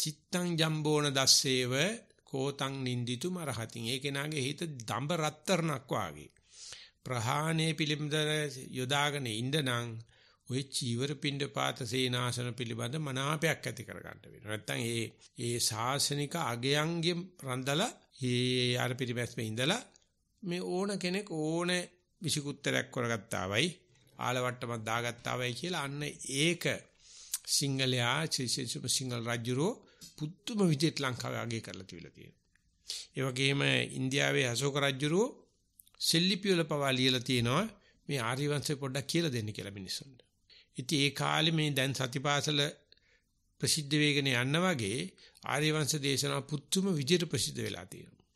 Speaker 1: චිත්තං ජම්බෝන දස්සේව කෝතං නින්දිතු මරහතින් ඒ කෙනාගේ හිත දඹ රත්තරණක් වාගේ ප්‍රහාණය පිළිබඳ යොදාගෙන ඉඳනං ওই චීවර පිණ්ඩපාත සේනාසන පිළිබඳ මනාපයක් ඇති කරගන්න වෙනවා. නැත්තම් ඒ ඒ සාසනික අගයන්ගේ රඳලා ඒ අර පිටිපැස්මේ ඉඳලා මේ ඕන කෙනෙක් ඕන විසිකුත්තරයක් කරගත්තාවයි ආලවට්ටමක් දාගත්තාවයි කියලා අන්න ඒක සිංහලයා චිසිසුම සිංහල රජුරෝ පුදුම විදිහට ලංකාවේ අගය කරලා තිබිලා තියෙනවා. ඒ වගේම ඉන්දියාවේ අශෝක රජුරෝ සෙල්ලිපි වල පවා ලියලා තියෙනවා මේ ආර්යවංශය පොඩ්ඩක් කියලා දෙන්න කියලා මිනිස්සුන්ට. ඉතින් ඒ කාලේ මේ දැන් සතිපාසල ප්‍රසිද්ධ වේගනේ යන්න වගේ ආර්ය වංශ දේශනා පුතුම විජිත ප්‍රසිද්ධ වෙලා තියෙනවා.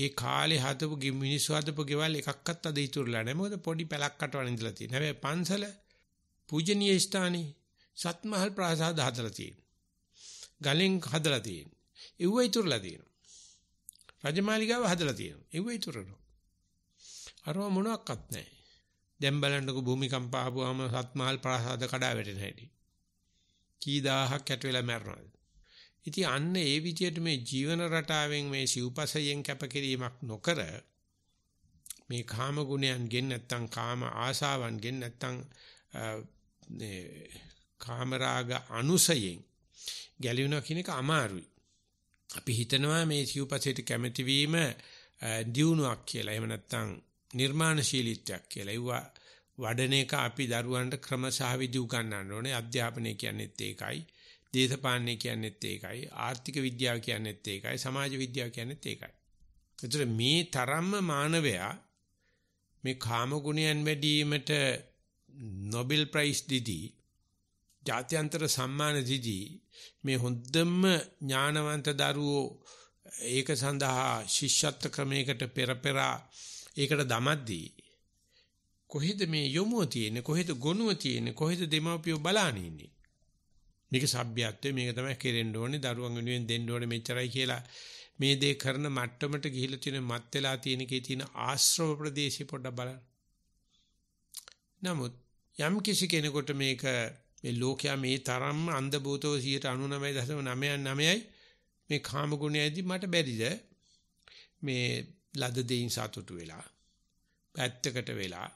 Speaker 1: ඒ කාලේ හදපු මිනිස්සු හදපු ගෙවල් එකක්වත් අද ඉතුරුලා නැහැ. මොකද පොඩි පැලක් කටවන ඉඳලා තියෙනවා. හැබැයි පන්සල පූජනීය ස්ථානේ සත්මහල් ප්‍රාසාද හදලා තියෙනවා. ගලෙන් හදලා තියෙනවා. ඒව ඉතුරුලා තියෙනවා. රජමාලිගාව හදලා තියෙනවා. ඒව ඉතුරුනවා. අරව මොනවත් නැහැ. දැන් බලන්නකො භූමිකම්ප ආපුවාම සත්මහල් ප්‍රාසාද කඩා වැටෙන හැටි. කී දහහක් ඇට වෙලා මැරෙනවද? ඉතින් අන්න ඒ විදිහට මේ ජීවන රටාවෙන් මේ සිව්පසයෙන් කැපකිරීමක් නොකර මේ කාම ගුණයන්ගෙන් නැත්තම් කාම ආශාවන්ගෙන් නැත්තම් මේ කාමරාග අනුසයෙන් ගැලවෙනවා කියන එක අමාරුයි. අපි හිතනවා මේ සිව්පසයට කැමැති වීම දියුණුවක් කියලා. එහෙම නැත්තම් නිර්මාණශීලීත්වයක් කියලා. ඒවා වඩන එක අපි දරුවන්ට ක්‍රමසහ විදි උගන්වන්න ඕනේ. අධ්‍යාපනය කියන්නේත් ඒකයි. දේශපාලනය කියන්නේත් ඒකයි. ආර්ථික විද්‍යාව කියන්නේත් ඒකයි. සමාජ විද්‍යාව කියන්නේත් ඒකයි. ඒතර මේ තරම්ම මානවයා මේ කාම ගුණයන් වැඩිවීමට නොබෙල් ප්‍රයිස් දීදී ජාත්‍යන්තර සම්මාන දීදී මේ හොඳම ඥානවන්ත දරුවෝ ඒක සඳහා ශිෂ්‍යත්ව ක්‍රමයකට පෙර පෙරා ඒකට දමද්දී කොහෙද මේ යොමුව තියෙන්නේ කොහෙද ගොනුව තියෙන්නේ කොහෙද දෙමාපියෝ බලාන ඉන්නේ මේක සભ્યත්වය මේක තමයි කෙරෙන්න ඕනේ දරුවන් වෙනුවෙන් දෙන්න ඕනේ මෙච්චරයි කියලා මේ දේ කරන මට්ටමට ගිහිලා තියෙන මත් වෙලා තියෙන කේ තියෙන ආශ්‍රව ප්‍රදේශي පොඩ්ඩක් බලන්න නමුත් යම් කිසි කෙනෙකුට මේක මේ ලෝකයා මේ තරම් අන්ධබූතව 99.99යි මේ කාම ගුණයදී මට බැරිද මේ ලද දෙයින් සතුටු වෙලා පැත්තකට වෙලා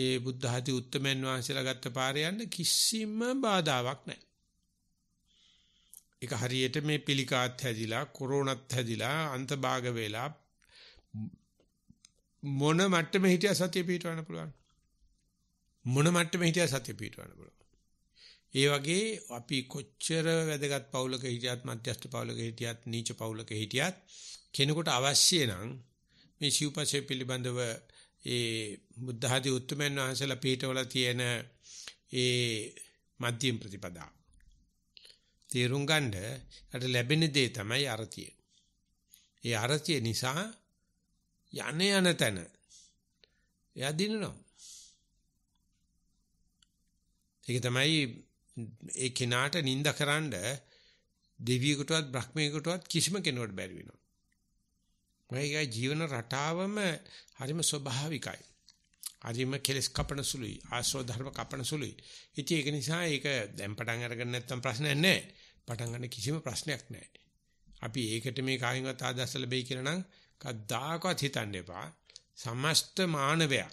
Speaker 1: ඒ බුද්ධ ආදී උත්තමයන් වහන්සේලා ගත්ත පාරේ යන්න කිසිම බාධාවක් නැහැ. ඒක හරියට මේ පිළිකාත් හැදිලා, කොරෝනත් හැදිලා, අන්තභාග වෙලා මොන මට්ටමේ හිටියා සතිය පිටවන්න පුළුවන්. මොන මට්ටමේ හිටියා සතිය පිටවන්න පුළුවන්. ඒ වගේ අපි කොච්චර වැදගත් පවුලක හිටියත්, මධ්‍යස්ථ පවුලක හිටියත්, නීච පවුලක හිටියත් කෙනෙකුට අවශ්‍ය නම් මේ සිව්පසය පිළිබඳව ඒ බුද්ධ ආදී උත්තරමන් වහන්සේලා පිටවල තියෙන ඒ මධ්‍යම ප්‍රතිපදා තේරුම් ගන්න අර ලැබෙන දේ තමයි අරතිය. ඒ අරතිය නිසා යන යන තැන එයා දිනනවා. ඒක තමයි ඒ කිනාට නිিন্দা කරන්න දෙවියෙකුටවත් බ්‍රහ්මයෙකුටවත් කිසිම කෙනෙකුට බැරි වෙනවා. මේකයි ජීවන රටාවම හරිම ස්වභාවිකයි. හරිම කෙලස් කපන සුළුයි. ආශ්‍රව ධර්ම කපන සුළුයි. ඉතින් ඒක නිසා ඒක දැන් පටන් අරගෙන නැත්තම් ප්‍රශ්නයක් නැහැ. පටන් ගන්න කිසිම ප්‍රශ්නයක් නැහැ. අපි ඒකට මේ කායින්වත් ආදර්ශ ලැබෙයි කියලා නම් කවදාකවත් හිතන්න එපා. සමස්ත මානවයා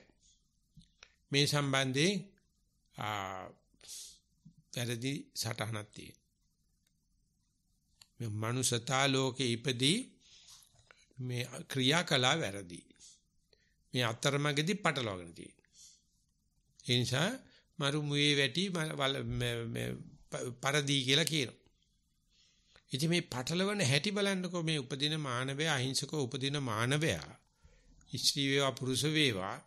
Speaker 1: මේ සම්බන්ධයෙන් වැරදි සටහනක් තියෙනවා. මේ මනුසතා ලෝකේ ඉපදී මේ ක්‍රියාකලා වැරදි. මේ අතරමැදි පටලවාගෙන තියෙනවා. ඒ නිසා මරු මුවේ වැටි පරදී කියලා කියනවා. ඉතින් මේ පටලවන හැටි බලන්නකෝ මේ උපදින මානවයා අහිංසකව උපදින මානවයා ස්ත්‍රී වේවා පුරුෂ වේවා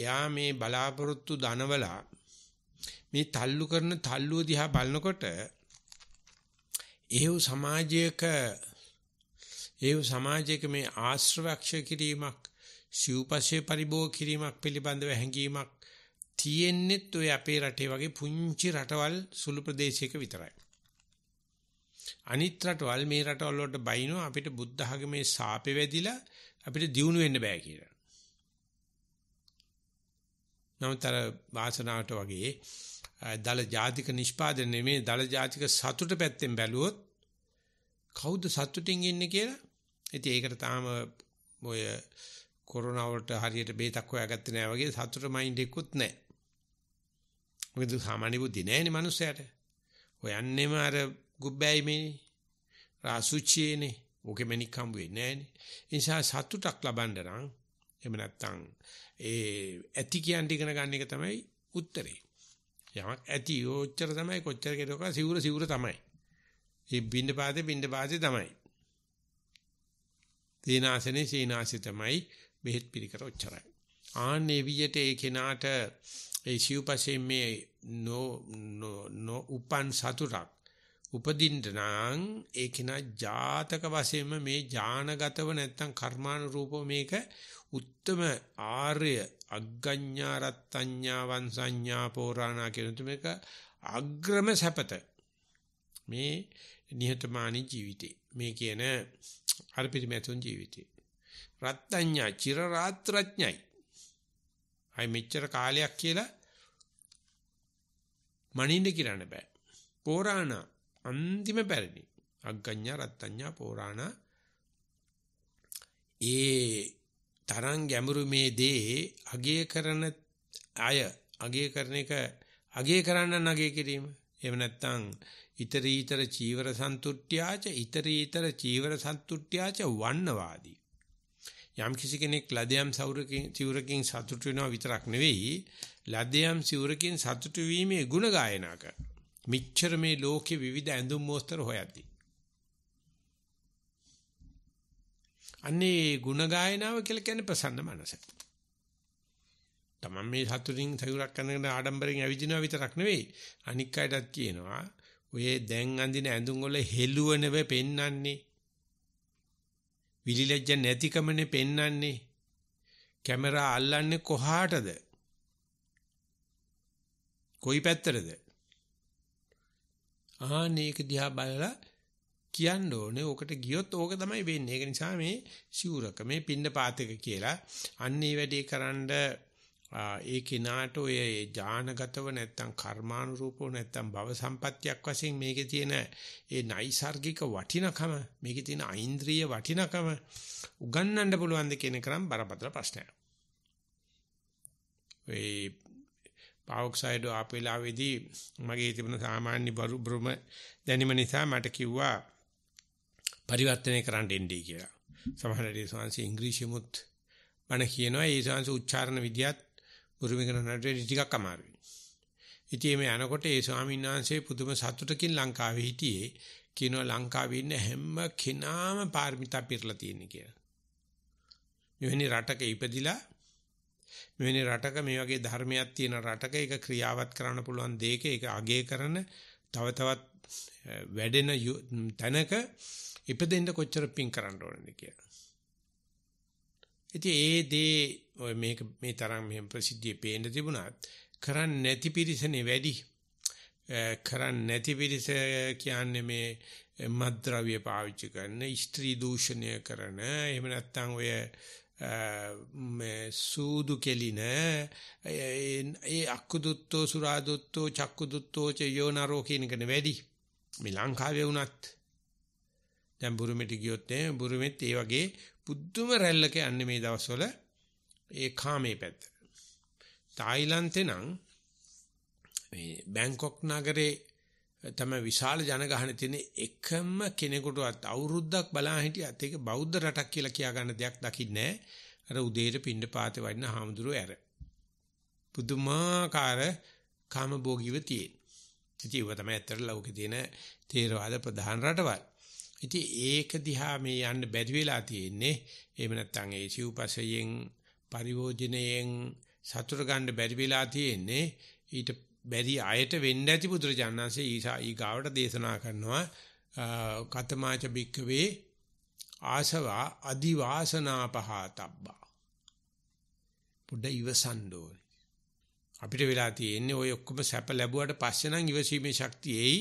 Speaker 1: එයා මේ බලාපොරොත්තු ධනවලා මේ තල්ලු කරන තල්ලුව දිහා බලනකොට ඒව සමාජයක ඒ සමාජයක මේ ආශ්‍රවක්ෂය කිරීමක් සිව්පස්සේ පරිභෝග කිරීමක් පිළිබඳව හැඟීමක් තියෙන්නෙත් ඔය අපේ රටේ වගේ පුංචි රටවල් සුළු ප්‍රදේශයක විතරයි. අනිත් රටවල් මේ රටවල් වලට බයිනෝ අපිට බුද්ධ ධර්මයේ සාපේ වැදිලා අපිට දියුණු වෙන්න බෑ කියලා. නමුත්තර වාසනාවට වගේ දල ජාතික නිෂ්පාදනය මේ දල ජාතික සතුට පැත්තෙන් බැලුවොත් කවුද සතුටින් ඉන්නේ කියලා ඉතින් ඒකට තාම ඔය කොරෝනා වලට හරියට බේතක් හොයාගත්තේ නැහැ වගේ සතුට මයින්ඩ් එකකුත් නැහැ. මොකද සාමාන්‍ය බුද්ධි නැහැනේ මනුස්සයාට. හොයන්නේම අර ගුබ්බැයිමේනේ. රාසුචියේනේ. ඕකෙම නිකම් වෙන්නේ නැහැනේ. ඒ නිසා සතුටක් ලබන්න නම් එහෙම නැත්තම් ඒ ඇති කියන්නේ ඉගෙන ගන්න එක තමයි උත්තරේ. යමක් ඇති ඔච්චර තමයි කොච්චර කෙරුවා සිවුර සිවුර තමයි. ඒ බින්ද පාදේ බින්ද පාදේ තමයි. තීනාසනේ සීනාසෙ තමයි බෙහෙත් පිළිකර ඔච්චරයි. ආන්නේ වියට ඒ කෙනාට ඒ සිව්පසේ මේ නෝ නෝ උපන් සතුටක් උපදින්න නම් ඒ කෙනා ජාතක වශයෙන්ම මේ ඥානගතව නැත්තම් කර්මානුරූපව මේක උත්තම ආර්ය අග්ගඤ්ඤා රත්ඤ්ඤා වංසඤ්ඤා පෝරාණා කියන මේක අග්‍රම සැපත මේ නිහතමානී ජීවිතේ මේ කියන අර පිරිමැතුන් ජීවිතේ. රත්ඥා චිර රාත්‍රඥයි. අයි මෙච්චර කාලයක් කියලා මනින්න කිරන්න බෑ. පෝරාණ අන්තිම පැරණි. අග්ගඤ්ඤා රත්ඥා පෝරාණ ඒ තරම් ගැඹුරු මේ දේ අගය කරන අය අගය කරන එක අගය කරන්න නගේ කිරීම එහෙම නැත්නම් ඊතරීතර චීවර සන්තුට්ඨ්‍යාච ඊතරීතර චීවර සන්තුට්ඨ්‍යාච වන්නවාදී යම් කිසි කෙනෙක් ලදයම් සෞරකින් චීවරකින් සතුටු වෙනවා විතරක් නෙවෙයි ලදයම් චීවරකින් සතුටු වීමේ ಗುಣ ගායනා කර මිච්ඡර මේ ලෝකේ විවිධ ඇඳුම් මෝස්තර හොයති අන්නේ ಗುಣ ගායනාව කියලා කියන්නේ ප්‍රසන්න මනස තමන් මේ සතුටින් සතුටක් කරනකන ආඩම්බරෙන් ඇවිදිනවා විතරක් නෙවෙයි අනික් අයටත් කියනවා ඔය දැන් අඳින ඇඳුම් වල හෙළුවනව පෙන්වන්නේ විලිලජ්ජ නැතිකමනේ පෙන්වන්නේ කැමරා අල්ලන්නේ කොහාටද කොයි පැත්තටද ආනේක දිහා බලලා කියන්න ඕනේ. ඕකට ගියොත් ඕක තමයි වෙන්නේ. ඒක නිසා මේ සිවුරක මේ පින්න පාතක කියලා අන්නේ වැඩේ කරන්නේ ඒ කෙනාට ඔය ඥානගතව නැත්තම් කර්මානුරූපව නැත්තම් භව සම්පත්තියක් වශයෙන් මේකේ තියෙන ඒ නයිසાર્ගික වටිනකම මේකේ තියෙන ඓන්ද්‍රිය වටිනකම උගන්වන්න පුළුවන්ද කියන කරම් බරපතල ප්‍රශ්නයක්. ඒ පාවොක්සයිඩ් ආපු වෙලාවේදී මගේ තිබුණ සාමාන්‍ය බරු බ්‍රම දැනීම නිසා මට කිව්වා පරිවර්තනය කරන්න එන්නයි කියලා. සමහර වෙලාවට ඉංග්‍රීසියමුත් මම කියනවා ඒ සංස උච්චාරණ විද්‍යාවත් උරුමිකන නටේ ටිකක් අමාරුයි. ඉතින් මේ යනකොට ඒ ස්වාමීන් වහන්සේ පුදුම සතුටකින් ලංකාවේ හිටියේ කියනවා ලංකාවේ ඉන්න හැම කෙනාම පාරමිතා පිරලා තියෙන කියලා. මෙවැනි රටක ඉපදිලා මෙවැනි රටක මේ වගේ ධර්මයක් තියෙන රටක ඒක ක්‍රියාවත් කරන්න පුළුවන් දෙයක ඒක අගය කරන තව තවත් වැඩෙන තැනක ඉපදෙන්න කොච්චර පිං කරන්න ඕනද කියලා. ඉතින් ඒ දේ ඔය මේක මේ තරම් මෙහෙම ප්‍රසිද්ධියේ පේන්න තිබුණත් කරන්නේ නැති පිරිසනේ වැඩි. කරන්නේ නැති පිරිස කියන්නේ මේ මද්ද්‍රව්‍ය පාවිච්චි කරන, ස්ත්‍රී දූෂණය කරන, එහෙම නැත්නම් ඔය මේ සූදු කෙලින ඒ අක්කුදුත්තෝ සුරාදුත්තෝ චක්කුදුත්තෝ චයෝනරෝ කියන එකනේ වැඩි. මේ ලංකාවේ වුණත් දැන් බුරුමෙට ගියොත් නේ බුරුමෙත් ඒ වගේ පුදුම රැල්ලක යන්නේ මේ දවස්වල ඒ කාමේ පැත්ත. තායිලන්තේ නම් මේ බැංකොක් නගරේ තමයි විශාල ජනගහන තියෙන එකම කෙනෙකුටවත් අවුරුද්දක් බලා හිටියත් ඒක බෞද්ධ රටක් කියලා කියා ගන්න දෙයක් දකින්නේ අර උදේට පින්ඩ පාතේ වඩින හාමුදුරුවෝ ඇර. පුදුමාකාර කාමභෝගීව තියෙන. ඉතින් ඒක තමයි ඇත්තට ලෝකේ තියෙන තේරවාද ප්‍රධාන රටවල්. ඉතින් ඒක දිහා මේ යන්න බැරි වෙලා තියෙන්නේ. එහෙම නැත්නම් ඒ සිව්පසයෙන් පරිභෝජනයෙන් සතුට ගන්න බැරි වෙලා තියෙන්නේ ඊට බැරි අයට වෙන්න ඇති බුදුරජාණන්සේ ඊසා ඊගාවට දේශනා කරනවා කතමාච බික්කවේ ආසවා අදිවාසනා පහතබ්බා පොඩ්ඩ ඉවසන්න ඕනේ අපිට වෙලා තියෙන්නේ ওই ඔක්කොම සැප ලැබුවට පස්සේ නම් ඉවසීමේ ශක්තියයි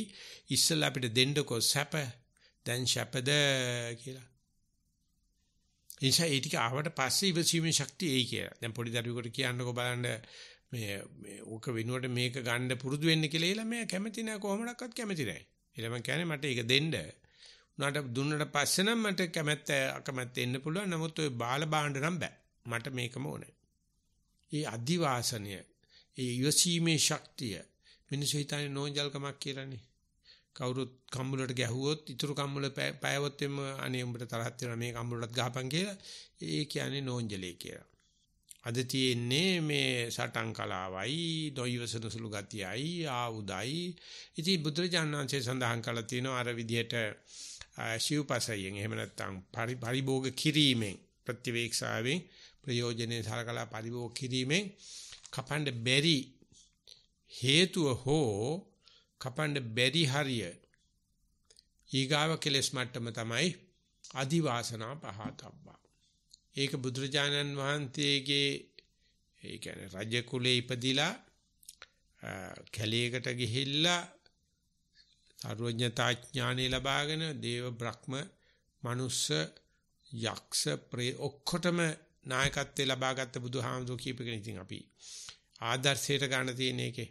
Speaker 1: ඉස්සෙල්ලා අපිට දෙන්නකො සැප දැන් සැපද කියලා නිසා ඒ ටික ආවට පස්සේ ඉවසීමේ ශක්තිය එයි කියලා. දැන් පොඩි දරුවෙකුට කියන්නකෝ බලන්න මේ මේ ඕක වෙනුවට මේක ගන්න පුරුදු වෙන්න කියලා ළමයා කැමති නැහැ කොහොමඩක්වත් කැමති නැහැ. ඊළම කියන්නේ මට ඒක දෙන්න. උනාට දුන්නට පස්සේ නම් මට කැමැත්ත අකමැත්ත එන්න පුළුවන්. නමුත් ওই බාල බාණ්ඩ නම් බෑ. මට මේකම ඕනේ. ඒ අදිවාසනය, ඒ ඉවසීමේ ශක්තිය මිනිස්සු හිතන්නේ නෝන්ජල්කමක් කියලානේ. කවුරුත් කම්බුලට ගැහුවොත් ඉතුරු කම්බුල පෑවොත් එම අනේ උඹට තරහක් වෙනවා මේ කම්බුලටත් ගහපන් කියලා ඒ කියන්නේ නෝන්ජලේ කියලා. අද තියෙන්නේ මේ සටන් කලාවයි දොයිවසන සුළු ගතියයි ආවුදයි ඉතින් බුදුරජාණන්සේ සඳහන් කළා තියෙනවා අර විදිහට ශිවපසයෙන් එහෙම නැත්නම් පරිභෝග කිරීමෙන් ප්‍රතිවේක්ෂාවෙන් ප්‍රයෝජනේ සලකලා පරිභෝග කිරීමෙන් කපන්න බැරි හේතුව හෝ කපන්න බැරි හරිය ඊගාව කෙලස් මට්ටම තමයි අදිවාසනා පහතබ්බා. ඒක බුදුරජාණන් වහන්සේගේ ඒ කියන්නේ රජ කුලේ ඉපදිලා කැලේකට ගිහිල්ලා සර්වඥතා ඥානෙ ලබාගෙන දේව බ්‍රහ්ම මනුස්ස යක්ෂ ප්‍රේ ඔක්කොටම නායකත්වේ ලබාගත්ත බුදුහාමුදුර කීපකෙන ඉතින් අපි ආදර්ශයට ගන්න තියෙන එකේ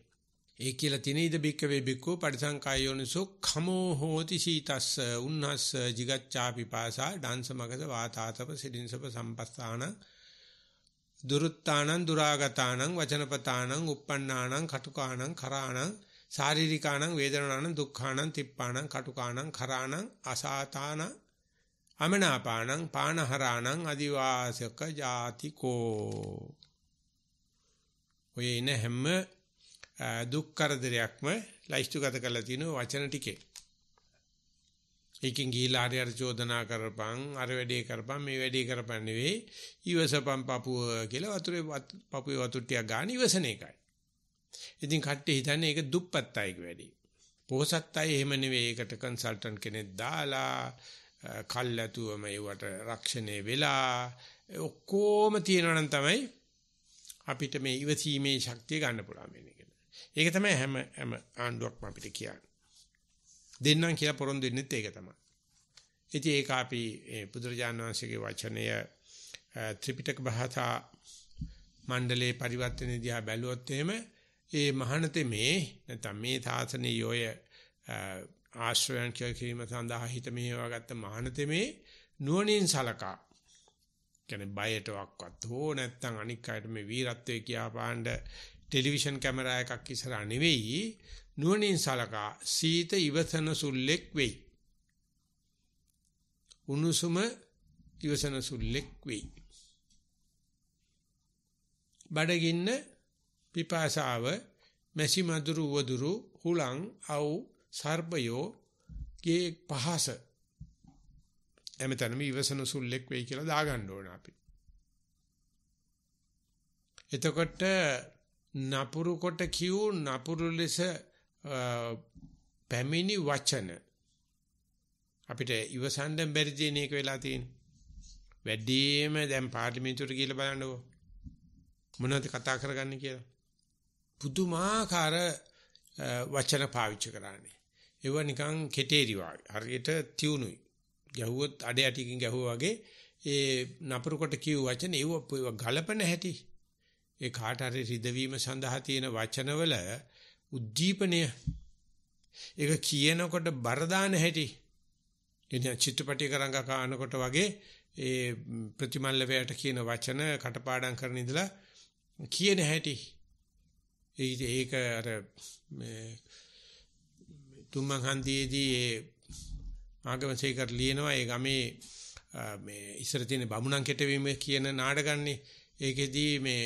Speaker 1: ඒ කියලා තිනේද බික්කවේ බික්කෝ පරිසංකායෝනසෝ khamo hoti සීතස්ස උන්නස්ස jigaccha pipasa dansa magada vatatapa sidinsapa sampasthana දුරුත්තානං දුරාගතානං වචනපතානං uppannānaං කටුකානං කරාණං ශාරීරිකානං වේදනානං දුක්ඛානං තිප්පානං කටුකානං කරාණං අසාතාන අමනාපානං පානහරාණං අදිවාසක ජාතිකෝ ඔය ඉන හැම දුක් කරදරයක්ම ලයිස්තුගත කරලා තියෙන වචන ටිකේ. ඒකෙන් ගිහිලා හරි හරි චෝදනා කරපන් අර වැඩේ කරපන් මේ වැඩේ කරපන් නෙවෙයි ඊවසපන් පපුව කියලා වතුරේ පපුවේ වතුර ටික ගන්න ඉවසන එකයි. ඉතින් කට්ටිය හිතන්නේ ඒක දුප්පත් අයක වැඩි. පොහසත් අය එහෙම නෙවෙයි ඒකට කන්සල්ටන්ට් කෙනෙක් දාලා කල්ැතුවම ඒවට රක්ෂණය වෙලා ඔක්කොම තියෙනවනම් තමයි අපිට මේ ඉවසීමේ ශක්තිය ගන්න පුළුවන් වෙන්නේ. ඒක තමයි හැම හැම ආණ්ඩුවක්ම අපිට කියන්නේ. දෙන්නම් කියලා පොරොන්දු වෙන්නෙත් ඒක තමයි. ඉතින් ඒක අපි බුදුරජාණන් වහන්සේගේ වචනය ත්‍රිපිටක භාෂා මණ්ඩලයේ පරිවර්තන දිහා බැලුවොත් එහෙම ඒ මහානතේ මේ නැත්නම් මේ සාසනයේ යෝය ආශ්‍රයන් කිරීම සඳහා හිත මෙහෙවගත්ත මහානතේ මේ නුවණින් සලකා කියන්නේ බයටවත් හෝ නැත්නම් අනික් අයට මේ වීරත්වයේ කියා පාණ්ඩ ටෙලිවිෂන් කැමරා එකක් ඉස්සරහා නෙවෙයි නුවණින් සලකා සීත ඉවසන සුල්ලෙක් වෙයි. උණුසුම ඉවසන සුල්ලෙක් වෙයි. බඩගින්න පිපාසාව මැසි මදුරු වදුරු හුලං අව් සර්පයෝ ගේ පහස එමෙතනම ඉවසන සුල්ලෙක් වෙයි කියලා දාගන්න ඕන අපි. එතකොට නපුරු කොට කියූ නපුරු ලෙස පැමිණි වචන අපිට ඉවසන්න බැරි දෙන එක වෙලා තියෙන. වැඩිම දැන් පාර්ලිමේන්තුවට කියලා බලන්නකෝ. මොනවද කතා කරගන්නේ කියලා. පුදුමාකාර වචන පාවිච්චි කරන්නේ. ඒව නිකන් කෙටේරි වගේ. හරියට තියුණුයි. ගැහුවොත් අඩේ අටිකින් ගැහුවා වගේ ඒ නපුරු කොට කියූ වචන ඒව ගලපන හැටි ඒ කාට හරි රිදවීම සඳහා තියෙන වචනවල උද්දීපනය ඒක කියනකොට බරදාන හැටි එනිසා චිත්‍රපටයක රංග කානකොට වගේ ඒ ප්‍රතිමල්ලවයට කියන වචන කටපාඩම් කරන ඉඳලා කියන හැටි ඒක අර මේ තුම්මං හන්දියේදී ඒ ආගමසේකර් ලියනවා ඒ ගමේ මේ ඉස්සර තියෙන බමුණන් කෙටවීම කියන නාඩගන්නේ ඒකෙදී මේ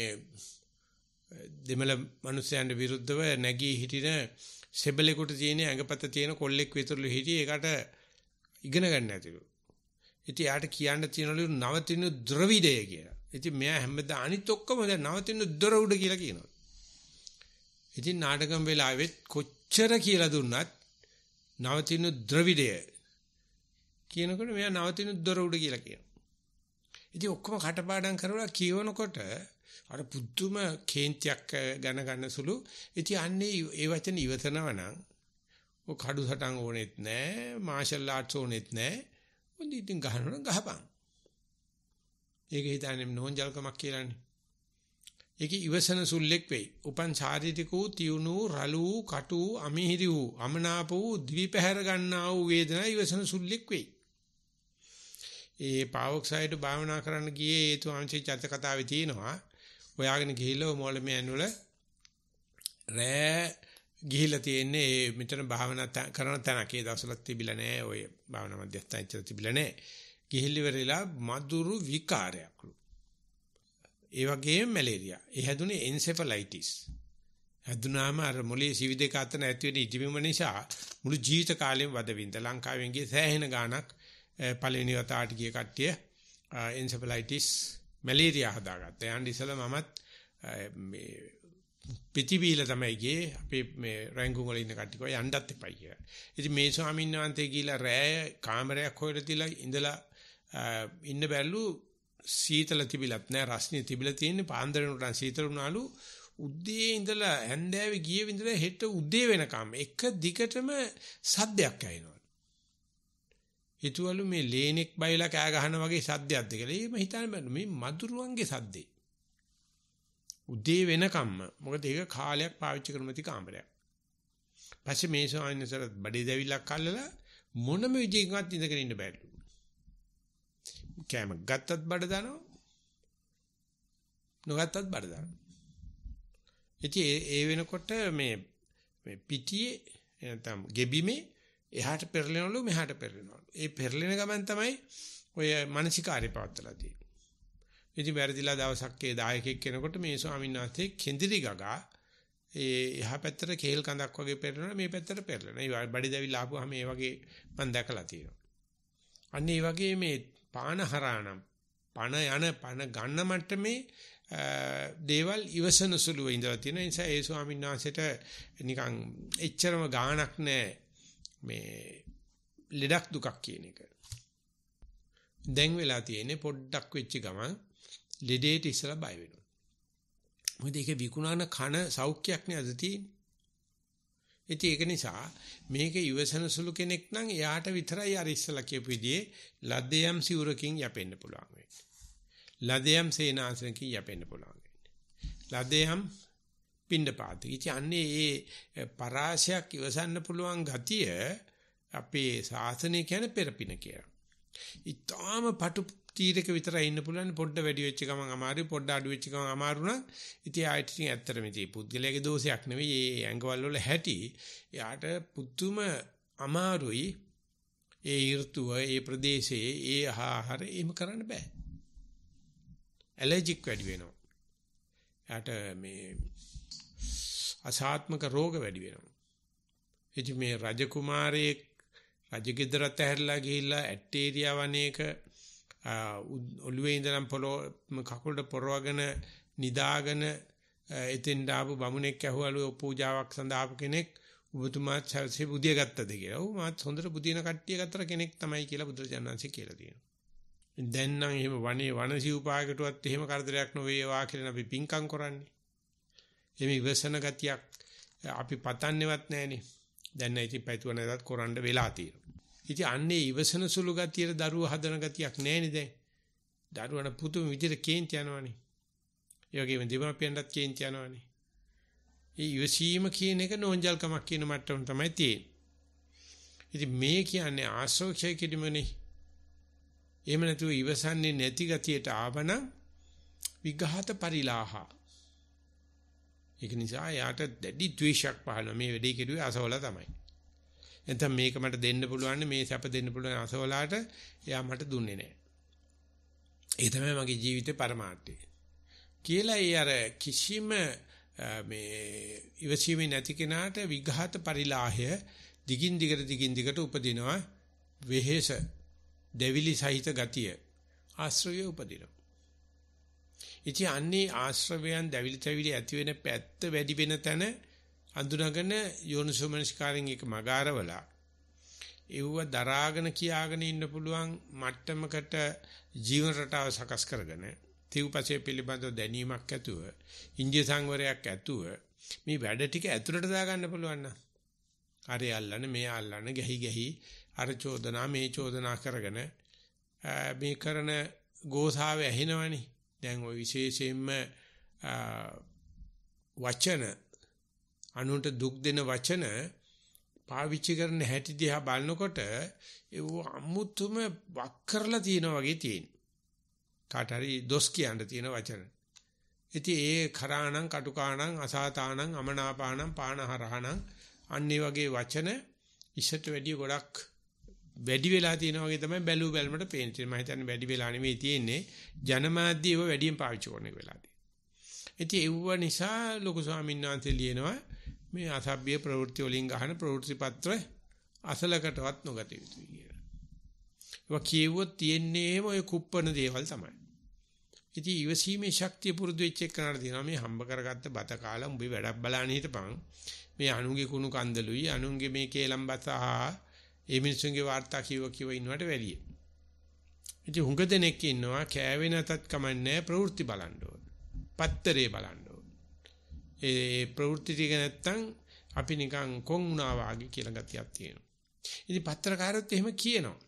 Speaker 1: දෙමළ මිනිස්යන්ට විරුද්ධව නැගී හිටින සෙබලෙකුට තියෙන ඇඟපත තියෙන කොල්ලෙක් විතරලු හිටියේ ඒකට ඉගෙන ගන්න නැතිලු. ඉතින් යාට කියන්න තියෙනලු නවතින ද්‍රවිඩය කියලා. ඉතින් මෙයා හැමදා අනිත් ඔක්කොම දැන් නවතින ද්‍රවුඩ කියලා කියනවා. ඉතින් නාටකම් වෙලාවෙත් කොච්චර කියලා දුන්නත් නවතින ද්‍රවිඩය කියනකොට මෙයා නවතින ද්‍රවුඩ කියලා කියනවා. ඉතින් ඔක්කොම කටපාඩම් කරලා කියවනකොට අර පුදුම කේන්තියක් ගණ ගන්න සුළු. ඉතින් අන්නේ ඒ වචන ඉවතනවා නම් ඔය කඩු සටන් ඕනෙත් නැහැ, මාෂල් ආර්ට්ස් ඕනෙත් නැහැ. උන් ඉතින් ගහනවා ගහපන්. ඒක හිතන්නේ නෝන්ජල්කමක් කියලානේ. ඒක ඉවසන සුල්ලෙක් වෙයි. උපන් ශාරීරික වූ තියුණු රළු කටු අමිහිරි වූ අමනාප වූ දිවිපැහැර ගන්නා වූ වේදනා ඉවසන සුල්ලෙක් වෙයි. ඒ පාවොක්සයිඩ් භාවනා කරන්න ගියේ ඒ තුන්වංශී චරිත කතාවේ තියෙනවා. ඔයාගෙන ගිහිල්ලා මොළමේ ඇනුල රෑ ගිහිල්ලා තියෙන්නේ ඒ මෙතන භාවනා කරන තැනක ඒ දවසලක් තිබිලා නැහැ ඔය භාවනා මධ්‍යස්ථාන ඉච්චර තිබිලා නැහැ. ගිහිල්ලි වෙරෙලා මදුරු විකාරයක්ලු. ඒ වගේම මැලේරියා. ඒ හැදුනේ එන්සෙෆලයිටිස්. හැදුනාම අර මොලේ සිවිදේ කාතන ඇති වෙන ඉතිවිම නිසා මුළු ජීවිත කාලෙම වද විඳ ලංකාවෙන් ගිය සෑහෙන ගාණක් පළවෙනි වතාවට ගිය කට්ටිය එන්සෙෆලයිටිස් මැලේරියා හදාගත්තා. යන්න ඉස්සෙල්ලා මමත් මේ පිටිවිල තමයි ගියේ. අපි මේ රැංගුන් වල ඉන්න කට්ටිය කෝ යන්නත් එපයි කියලා. ඉතින් මේ ස්වාමීන් වහන්සේ ගිහිලා රෑ කාමරයක් හොයලා තියලා ඉඳලා ඉන්න බැල්ලු සීතල තිබිලත් නෑ රස්නේ තිබිලා තියෙන්නේ පාන්දර උටන් සීතල වුණාලු උද්දී ඉඳලා හැන්දෑවේ ගියේ විඳලා හෙට උදේ වෙනකම් එක දිගටම සද්දයක් ඇහෙනවා හිතුවලු මේ ලේනෙක් බයිලා කෑ ගහන වගේ සද්දයක්ද කියලා. එහෙම හිතන්න මේ මදුරුවන්ගේ සද්දේ. උදේ වෙනකම්ම මොකද ඒක කාලයක් පාවිච්චි කරන තික ආඹරයක්. පස්සේ මේ සායනසරත් බඩේ දැවිල්ලක් අල්ලලා මොනම විදිහකින්වත් ඉඳගෙන ඉන්න බෑලු. කෑම ගත්තත් බඩ දානවා. නොගත්තත් බඩ දානවා. ඉතින් ඒ වෙනකොට මේ මේ පිටියේ නැත්නම් ගෙබිමේ එහාට පෙරලෙනවලු මෙහාට පෙරලෙනවලු. ඒ පෙරලෙන ගමන් තමයි ඔය මානසිකාරය පවත්ලා තියෙන්නේ. ඉතින් වැරදිලා දවසක් ඒ දායකයෙක් කෙනෙකුට මේ ස්වාමීන් වහන්සේ කෙඳිරි ගගා ඒ එහා පැත්තට කේල් කඳක් වගේ පෙරලෙනවා මේ පැත්තට පෙරලෙනවා. ඒ බඩි දැවිලා ආපුවාම මේ වගේ මම දැකලා තියෙනවා. අන්න ඒ වගේ මේ පානහරාණම් පණ යන පණ ගන්න මට්ටමේ දේවල් ඉවසන සුළුව ඉඳලා තියෙන නිසා ඒ ස්වාමීන් වහන්සේට නිකන් එච්චරම ගාණක් නැහැ මේ ලෙඩක් දුකක් කියන එක. දැන් වෙලා තියෙන්නේ පොඩ්ඩක් වෙච්ච ගමන් ලෙඩේට ඉස්සලා බය වෙනවා. මොකද ඒක විකුණන කන සෞඛ්‍යයක් නේද තියෙන්නේ. ඉතින් ඒක නිසා මේක ඉවසන සුළු කෙනෙක් නම් එයාට විතරයි අර ඉස්සලා කියපු විදිහේ ලද්දයම් සිවුරකින් යපෙන්න පුළුවන් වෙන්නේ. ලදයම් සේනාසනකින් යපෙන්න පුළුවන් වෙන්නේ. ලදයම් පින්ඩපාතේ. ඉතින් අන්නේ ඒ පරාශයක් ඉවසන්න පුළුවන් ගතිය අපේ ශාසනය කියන පෙරපින කියලා. ඊටාම පටු තීරක විතරයි ඉන්න පුළුවන් පොඩ්ඩ වැඩි වෙච්ච ගමන් අමාරුයි පොඩ්ඩ අඩු වෙච්ච ගමන් අමාරු නම් ඉතින් ආයෙත් ඉතින් ඇත්තටම ඉතින් පුද්ගලයාගේ දෝෂයක් නෙවෙයි ඒ ඇඟවල වල හැටි එයාට පුදුම අමාරුයි ඒ ඍතුව ඒ ප්‍රදේශයේ ඒ ආහාර එහෙම කරන්න බෑ ඇලර්ජික් වැඩි වෙනවා එයාට මේ අසාත්මක රෝග වැඩි වෙනවා. එදි මේ රජ කුමාරයෙක් රජගෙදරට ඇහැරලා ගිහිල්ලා ඇටේරියා වනයේක ඔළුවේ ඉඳලා පොළොව කකුලට පොරවගෙන නිදාගෙන එතෙන් ඩාපු බමුණෙක් ඇහුවලු පූජාවක් සඳහා කෙනෙක් ඔබතුමා සැසෙ බුදිය ගත්තද කියලා. ඔව් මාත් හොඳට බුදින කට්ටිය ගත්තර කෙනෙක් තමයි කියලා බුදුරජාණන්සේ කියලා තියෙනවා. දැන් නම් එහෙම වනේ වනසීව් පායකටවත් එහෙම කරදරයක් නොවේ වා කියලා අපි පිංකම් කරන්නේ. එමේ ඉවසන ගතියක් අපි පතන්නේවත් නැහනේ. දැන් නම් ඉතින් පැතුව නැතත් කරන්න වෙලා තියෙනවා. ඉතින් අන්නේ ඉවසන සුළු ගතියට දරුව හදන ගතියක් නැහනේ දැන්. දරුවන පුතුම විදිහට කේන්ති යනවනේ. ඒ වගේම දෙමාපියන්ටත් කේන්ති යනවනේ. ඒ ඉවසීම කියන එක නෝන්ජල්කමක් කියන මට්ටම තමයි තියෙන්නේ. ඉතින් මේ කියන්නේ ආශෝක්ෂය කිරීමනේ. එහෙම නැතුව ඉවසන්නේ නැති ගතියට ආවනම් විඝාත පරිලාහා ඒක නිසා යාට දැඩි ද්වේෂයක් පහළ මේ වැඩේ කෙරුවේ අසවලා තමයි. එතන මේක මට දෙන්න පුළුවන් මේ සැප දෙන්න පුළුවන් අසවලාට එයා මට දුන්නේ නැහැ. ඒ තමයි මගේ ජීවිතේ પરමාර්ථය. කියලා ඒ අර කිසිම මේ ඉවසීමේ නැති කෙනාට විඝාත පරිලාහය දිගින් දිගට දිගින් දිගට උපදිනවා වෙහෙස දෙවිලි සහිත ගතිය ආශ්‍රය උපදිනවා ඉතින් අන්නේ ආශ්‍රවයන් දැවිලි තැවිලි ඇති වෙන පැත්ත වැඩි වෙන තැන අඳුනගෙන යෝනිසෝමනස්කාරයෙන් එක මගාරවලා ඒව දරාගෙන කියාගෙන ඉන්න පුළුවන් මට්ටමකට ජීවන රටාව සකස් කරගෙන තිව්පසේ පිළිබඳව දැනීමක් ඇතුව ඉන්දිය සංවරයක් ඇතුව මේ වැඩ ටික ඇතුළට දාගන්න පුළුවන් නම් අරය අල්ලන මේ අල්ලන ගැහි ගැහි අර චෝදනා මේ චෝදනා කරගෙන මේ කරන ගෝසාව ඇහෙනවනේ දැන් ওই විශේෂයෙන්ම වචන අනුන්ට දුක් දෙන වචන පාවිච්චි කරන හැටි දිහා බලනකොට ඒව අමුතුම වක් කරලා තියෙනවා වගේ තියෙන. කාට හරි දොස් කියන්න තියෙන වචන. ඉතින් ඒ කරාණං කටුකාණං අසාතාණං අමනාපාණං පානහරහණං අන්න වගේ වචන ඉසට වැඩිය ගොඩක් වැඩි වෙලා තියෙනවා වගේ තමයි බැලු බැලමට පේන්නේ. මම හිතන්නේ වැඩි වෙලා නෙවෙයි තියෙන්නේ ජනමාධ්‍ය ඒව වැඩියෙන් පාවිච්චි කරන එක වෙලා තියෙන්නේ. ඉතින් ඒව නිසා ලොකු ස්වාමීන් වහන්සේ ලියනවා මේ අසභ්‍ය ප්‍රවෘත්ති වලින් ගන්න ප්‍රවෘත්ති පත්‍ර අසලකටවත් නොගත යුතුයි කියලා. ඒවා කියවුවොත් තියෙන්නේම ওই කුප්පන දේවල් තමයි. ඉතින් ඉවසීමේ ශක්තිය පුරුදු වෙච්ච එකනට තියෙනවා මේ හම්බ කරගත්ත බත කාලා උඹේ වැඩක් බලන්න හිටපන්. මේ අනුන්ගේ කුණු කන්දලුයි අනුන්ගේ මේ කේලම් බතහා ඒ මිනිස්සුන්ගේ වාර්තා කියව කියව ඉන්නවට වැඩිය. ඉතින් හුඟ දෙනෙක් ඉන්නවා කෑවේ නැතත් කමන්නේ ප්‍රවෘත්ති බලන්න ඕන. පත්තරේ බලන්න ඕන. ඒ ප්‍රවෘත්ති ටික නැත්තම් අපි නිකන් කොන් වුණා වාගේ කියලා ගතියක් තියෙනවා. ඉතින් පත්‍රකාරයොත් එහෙම කියනවා.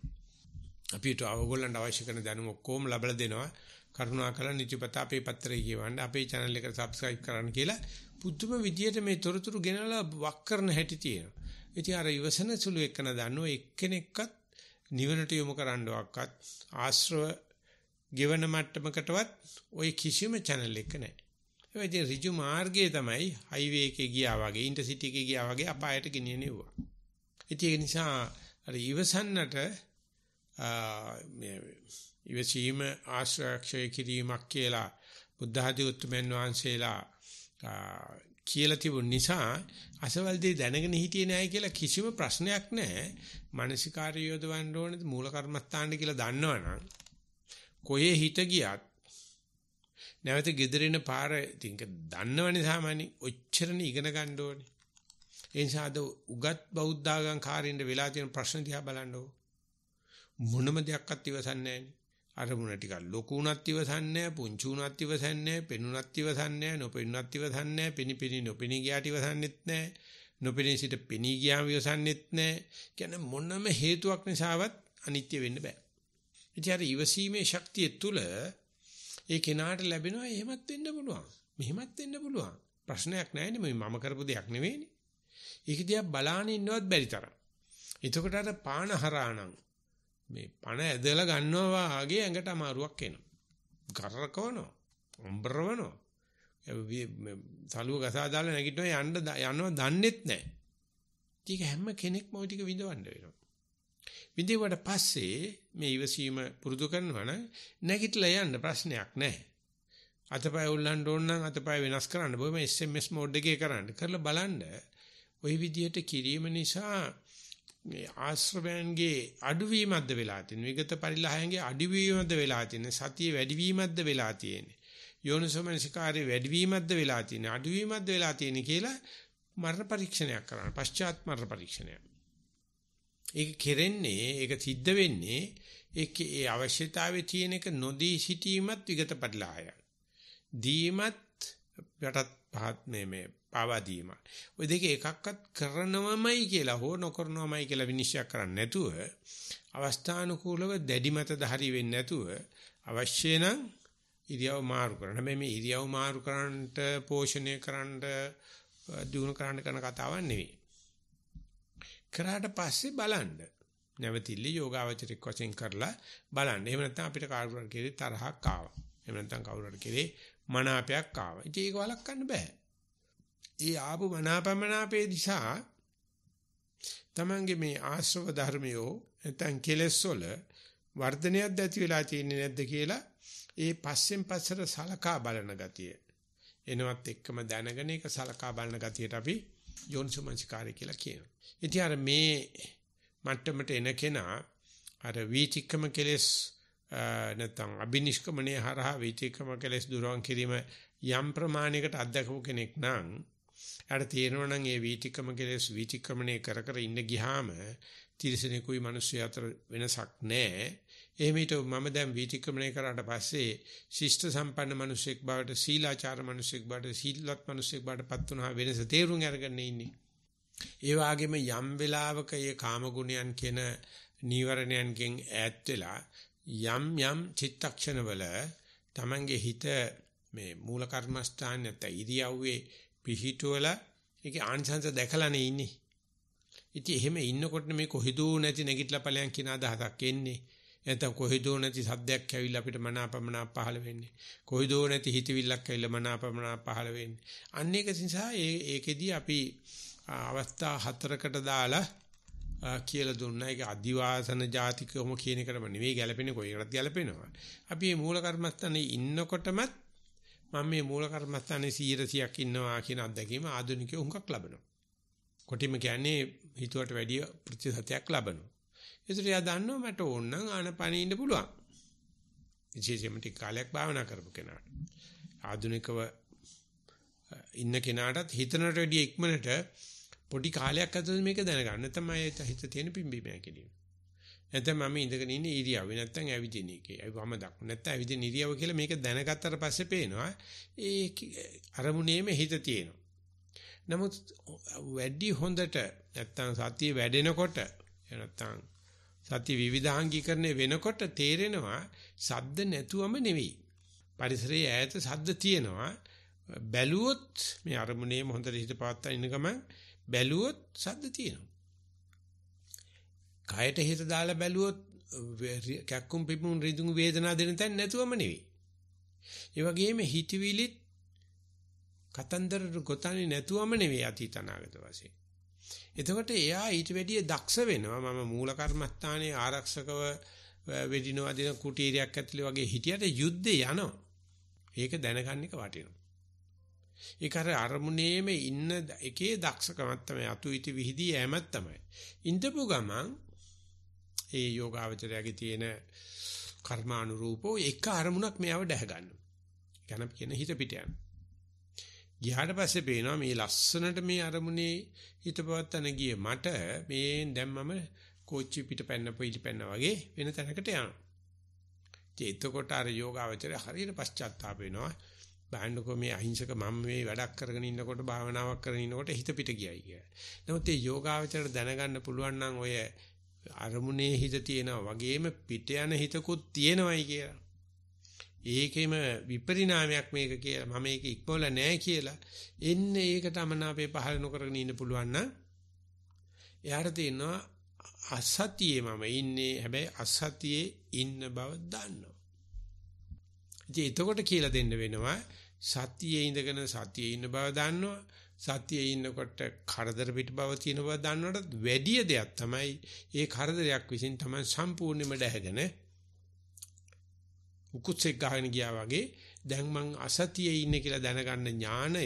Speaker 1: අපිට අවගොල්ලන්ට අවශ්‍ය කරන දැනුම ඔක්කොම ලබලා දෙනවා. කරුණාකර නිතිපත අපේ පත්‍රය කියවන්න අපේ channel එකට subscribe කරන්න කියලා පුදුම විදියට මේ තොරතුරු ගෙනලා වක් කරන හැටි තියෙනවා. ඉතින් අර ඉවසන සුළු එක්කන දන්නෝ එක්කෙනෙක්වත් නිවනට යොමු කරන්නවක්වත් ආශ්‍රව ගෙවන මට්ටමකටවත් ওই කිසිම channel එක නැහැ. ඒ වගේ ඍජු මාර්ගයේ තමයි highway එකේ ගියා වගේ intercity එකේ ගියා වගේ අපායට ගෙනියනෙවුවා. ඉතින් ඒ නිසා අර ඉවසන්නට මේ ඉවසීම ආශ්‍රක්ෂය කිරීමක් කියලා බුද්ධ ආදී උතුම්යන් වහන්සේලා කියලා තිබුණ නිසා අසවල දේ දැනගෙන හිටියේ නැහැ කියලා කිසිම ප්‍රශ්නයක් නැහැ. මානසිකාර්ය යොදවන්න ඕනේ මූල කර්මස්ථානට කියලා දන්නවනම් කොහේ හිත ගියත් නැවත gedirin පාර ඉතින් දන්නවනේ සාමාන්‍ය ඔච්චරනේ ඉගෙන ගන්න ඕනේ. ඒ නිසා අද උගත් බෞද්ධාගම් කාරින්ද වෙලා තියෙන ප්‍රශ්න දිහා බලන්නකො. මොනම දෙයක්වත් ඉවසන්නේ නැහැ. අරමුණ ටිකක් ලොකු උනත් ඉවසන්නේ පුංචි උනත් ඉවසන්නේ පෙනුනත් ඉවසන්නේ නොපෙනුනත් ඉවසන්නේ පිනිපිනි නොපිනි ගියාට ඉවසන්නෙත් නැහැ නොපෙනී සිට පෙනී ගියාම ඉවසන්නෙත් නැහැ කියන්නේ මොනම හේතුවක් නිසාවත් අනිත්‍ය වෙන්න බෑ ඉතින් අර ඉවසීමේ ශක්තිය තුල ඒ කෙනාට ලැබෙනවා එහෙමත් වෙන්න පුළුවන් මෙහෙමත් වෙන්න පුළුවන් ප්‍රශ්නයක් නැහැ නේ මම කරපු දෙයක් නෙවෙයිනේ ඒක දිහා බලාන ඉන්නවත් බැරි තරම් එතකොට අර පාණහරාණං මේ පණ ඇදලා ගන්නවා වාගේ ඇඟට අමාරුවක් එනවා. කරකවනවා. අම්බරවනවා. සලුව ගසා දාලා නැගිටිනවා යන්න යනවා දන්නෙත් නැහැ. ඒක හැම කෙනෙක්ම ওই ටික විඳවන්න වෙනවා. විඳේවට පස්සේ මේ ඉවසීම පුරුදු කරනවා නම් නැගිටලා යන්න ප්‍රශ්නයක් නැහැ. අතපය උල්ලන්න ඕන නම් අතපය වෙනස් කරන්න බෑ මේ SMS මෝඩ් එකේ කරන්න. කරලා බලන්න ওই විදියට කිරීම නිසා මේ ආශ්‍රවයන්ගේ අඩුවීමක්ද වෙලා තියෙන විගත පරිලහයන්ගේ අඩුවීමක්ද වෙලා තියෙන සතිය වැඩිවීමක්ද වෙලා තියෙන යෝනිසෝමනසිකාරයේ වැඩිවීමක්ද වෙලා තියෙන අඩුවීමක්ද වෙලා තියෙන කියලා මරණ පරීක්ෂණයක් කරනවා පශ්චාත් මරණ පරීක්ෂණයක් ඒක කෙරෙන්නේ ඒක සිද්ධ වෙන්නේ ඒකේ ඒ අවශ්‍යතාවයේ තියෙන එක නොදී සිටීමත් විගත පරිලහය දීමත් යටත් පහත් මේ මේ පාවා දීම. ওই දෙක එකක්වත් කරනවමයි කියලා හෝ නොකරනවමයි කියලා විනිශ්චය කරන්නේ නැතුව අවස්ථානුකූලව දැඩි මතධාරී වෙන්නේ නැතුව අවශ්‍ය නම් ඉරියව් මාරු කරන්න. මේ මේ ඉරියව් මාරු කරන්නට පෝෂණය කරන්නට දිනු කරන්න කරන කතාවක් නෙවෙයි. කරාට පස්සේ බලන්න. නැවතිලි යෝගාවචරික වශයෙන් කරලා බලන්න. එහෙම නැත්නම් අපිට කාර්යවල කෙරේ තරහක් ආවා. එහෙම නැත්නම් කවුරු හරි කෙරේ මනාපයක් ආවා. ඉතින් ඒක වළක්වන්න බෑ. ඒ ආපු මනාපමනාපේ දිශා තමන්ගේ මේ ආශ්‍රව ධර්මයෝ නැත්නම් කෙලෙස් වල වර්ධනයක් ඇති වෙලා තියෙන්නේ නැද්ද කියලා ඒ පස්සෙන් පස්සට සලකා බලන ගතිය එනවත් එක්කම දැනගෙන ඒක සලකා බලන ගතියට අපි යෝනිසමංචකාරය කියලා කියනවා. ඉතින් අර මේ මට්ටමට එන කෙනා අර වීතික්කම කෙලෙස් නැත්නම් අබිනිෂ්ක්‍මණය හරහා වීතික්කම කෙලෙස් දුරවන් කිරීම යම් ප්‍රමාණයකට අත්දකපු කෙනෙක් නම් එයාට තේරෙනවා නම් ඒ වීතික්‍රම කෙලෙස් වීතික්‍රමණය කර කර ඉන්න ගියාම තිරසනෙකුයි මිනිස්සු අතර වෙනසක් නැහැ. එහෙම හිතුව මම දැන් වීතික්‍රමණය කරාට පස්සේ ශිෂ්ට සම්පන්න මිනිසෙක් බවට සීලාචාර මිනිසෙක් බවට සීලවත් මිනිසෙක් බවට පත් වුණා වෙනස තේරුම් අරගෙන ඉන්නේ. ඒ වගේම යම් වෙලාවක ඒ කාමගුණයන් කියන නීවරණයන්ගෙන් ඈත් වෙලා යම් යම් චිත්තක්ෂණවල තමන්ගේ හිත මේ මූල කර්මස්ථාන නැත්නම් ඉරියව්වේ පිහිටුවලා ඒකේ ආනිසංස දැකලානේ ඉන්නේ. ඉතින් එහෙම ඉන්නකොට මේ කොහිදෝ නැති නැගිටලා ඵලයන් කියන අදහසක් එන්නේ. නැත්නම් කොහිදෝ නැති සද්දයක් ඇවිල්ලා අපිට මනාපමනා පහළ වෙන්නේ. කොහිදෝ නැති හිතවිල්ලක් ඇවිල්ලා මනාපමනා පහළ වෙන්නේ. අන්න ඒක නිසා ඒකෙදී අපි අවස්ථා හතරකට දාලා කියලා දුන්නා. ඒක අදිවාසන ජාතිකවම කියන එකටම නෙවෙයි ගැලපෙන්නේ කොහේකටද ගැලපෙනවා. අපි මේ මූල කර්මස්ථානේ ඉන්නකොටමත් මම මේ මූල කර්මස්ථානේ 100%ක් ඉන්නවා කියන අත්දැකීම ආධුනිකයෝ හුඟක් ලබනවා. කොටිම කියන්නේ හිතුවට වැඩිය ප්‍රතිශතයක් ලබනවා. ඒතර එයා දන්නවා මට ඕන නම් ආනපනින් ඉන්න පුළුවන්. විශේෂයෙන්ම ටික කාලයක් භාවනා කරපු කෙනාට. ආධුනිකව ඉන්න කෙනාටත් හිතනට වැඩිය ඉක්මනට පොඩි කාලයක් ඇතුළත මේක දැනගන්න තමයි හිත තියෙන පිම්බීමක් කියන්නේ. නැත්නම් මම ඉඳගෙන ඉන්නේ ඉරියව්ව නැත්නම් ඇවිදින එකේ. අයි වම දක්ව නැත්නම් ඇවිදින ඉරියව්ව කියලා මේක දැනගත්තට පස්සේ පේනවා ඒ අරමුණේම හිත තියෙනවා. නමුත් වැඩි හොඳට නැත්නම් සතිය වැඩෙනකොට නැත්නම් සති විවිධාංගීකරණය වෙනකොට තේරෙනවා සද්ද නැතුවම නෙවෙයි. පරිසරයේ ඈත සද්ද තියෙනවා. බැලුවොත් මේ අරමුණේම හොඳට හිත පාත්තා ඉන්න ගමන් බැලුවොත් සද්ද තියෙනවා. කයට හිත දාලා බැලුවොත් කැක්කුම් පිපුම් රිදුම් වේදනා දෙන තැන නැතුවම නෙවෙයි. ඒ වගේම හිතවිලිත් කතන්දර ගොතන්නේ නැතුවම නෙවෙයි අතීත අනාගත වශයෙන්. එතකොට එයා ඊට වැඩිය දක්ෂ වෙනවා මම මූල කර්මස්ථානයේ ආරක්ෂකව වෙඩිනවා දෙන කුටීරයක් ඇතුලේ වගේ හිටියට යුද්ධේ යනවා. ඒක දැනගන්න එක වටිනවා. ඒක අර අරමුණේම ඉන්න එකේ දක්ෂකමක් තමයි අතු ඉති විහිදී යෑමක් තමයි. ඉඳපු ගමන් ඒ යෝගාවචරයගේ තියෙන කර්මානුරූපෝ එක අරමුණක් මෙයව දැහ ගන්න. ගැන කියන හිත පිට යන. ගියාට පස්සේ පේනවා මේ ලස්සනට මේ අරමුණේ හිත පවත්තන ගිය මට මේ දැන් මම කෝච්චි පිට පැන්නපු ඉලි පැන්න වගේ වෙන තැනකට යනවා. ඉතින් එතකොට අර යෝගාවචරය හරියට පශ්චාත්තාප වෙනවා. බෑන්ඩකෝ මේ අහිංසක මම මේ වැඩක් කරගෙන ඉන්නකොට භාවනාවක් කරගෙන ඉන්නකොට හිත පිට ගියයි කියලා. නමුත් මේ යෝගාවචරයට දැනගන්න පුළුවන් නම් ඔය අරමුණේ හිත තියෙනවා වගේම පිට යන හිතකුත් තියෙනවයි කියලා. ඒකෙම විපරිණාමයක් මේක කියලා මම මේක ඉක්මවල නැහැ කියලා එන්න ඒකට අමනාපේ පහල නොකරගෙන ඉන්න පුළුවන් නම් එයාට තියෙනවා අසතියේ මම ඉන්නේ හැබැයි අසතියේ ඉන්න බව දන්නවා. ඉතින් එතකොට කියලා දෙන්න වෙනවා සතියේ ඉඳගෙන සතියේ ඉන්න බව දන්නවා. සතියේ ඉන්නකොට කරදර පිට බව තියෙන බව දන්නවට වැඩි දෙයක් තමයි ඒ කරදරයක් විසින් තමයි සම්පූර්ණයෙන්ම දැහැගෙන උකුත්සෙක් ගහගෙන ගියා වගේ දැන් මං අසතියේ ඉන්නේ කියලා දැනගන්න ඥාණය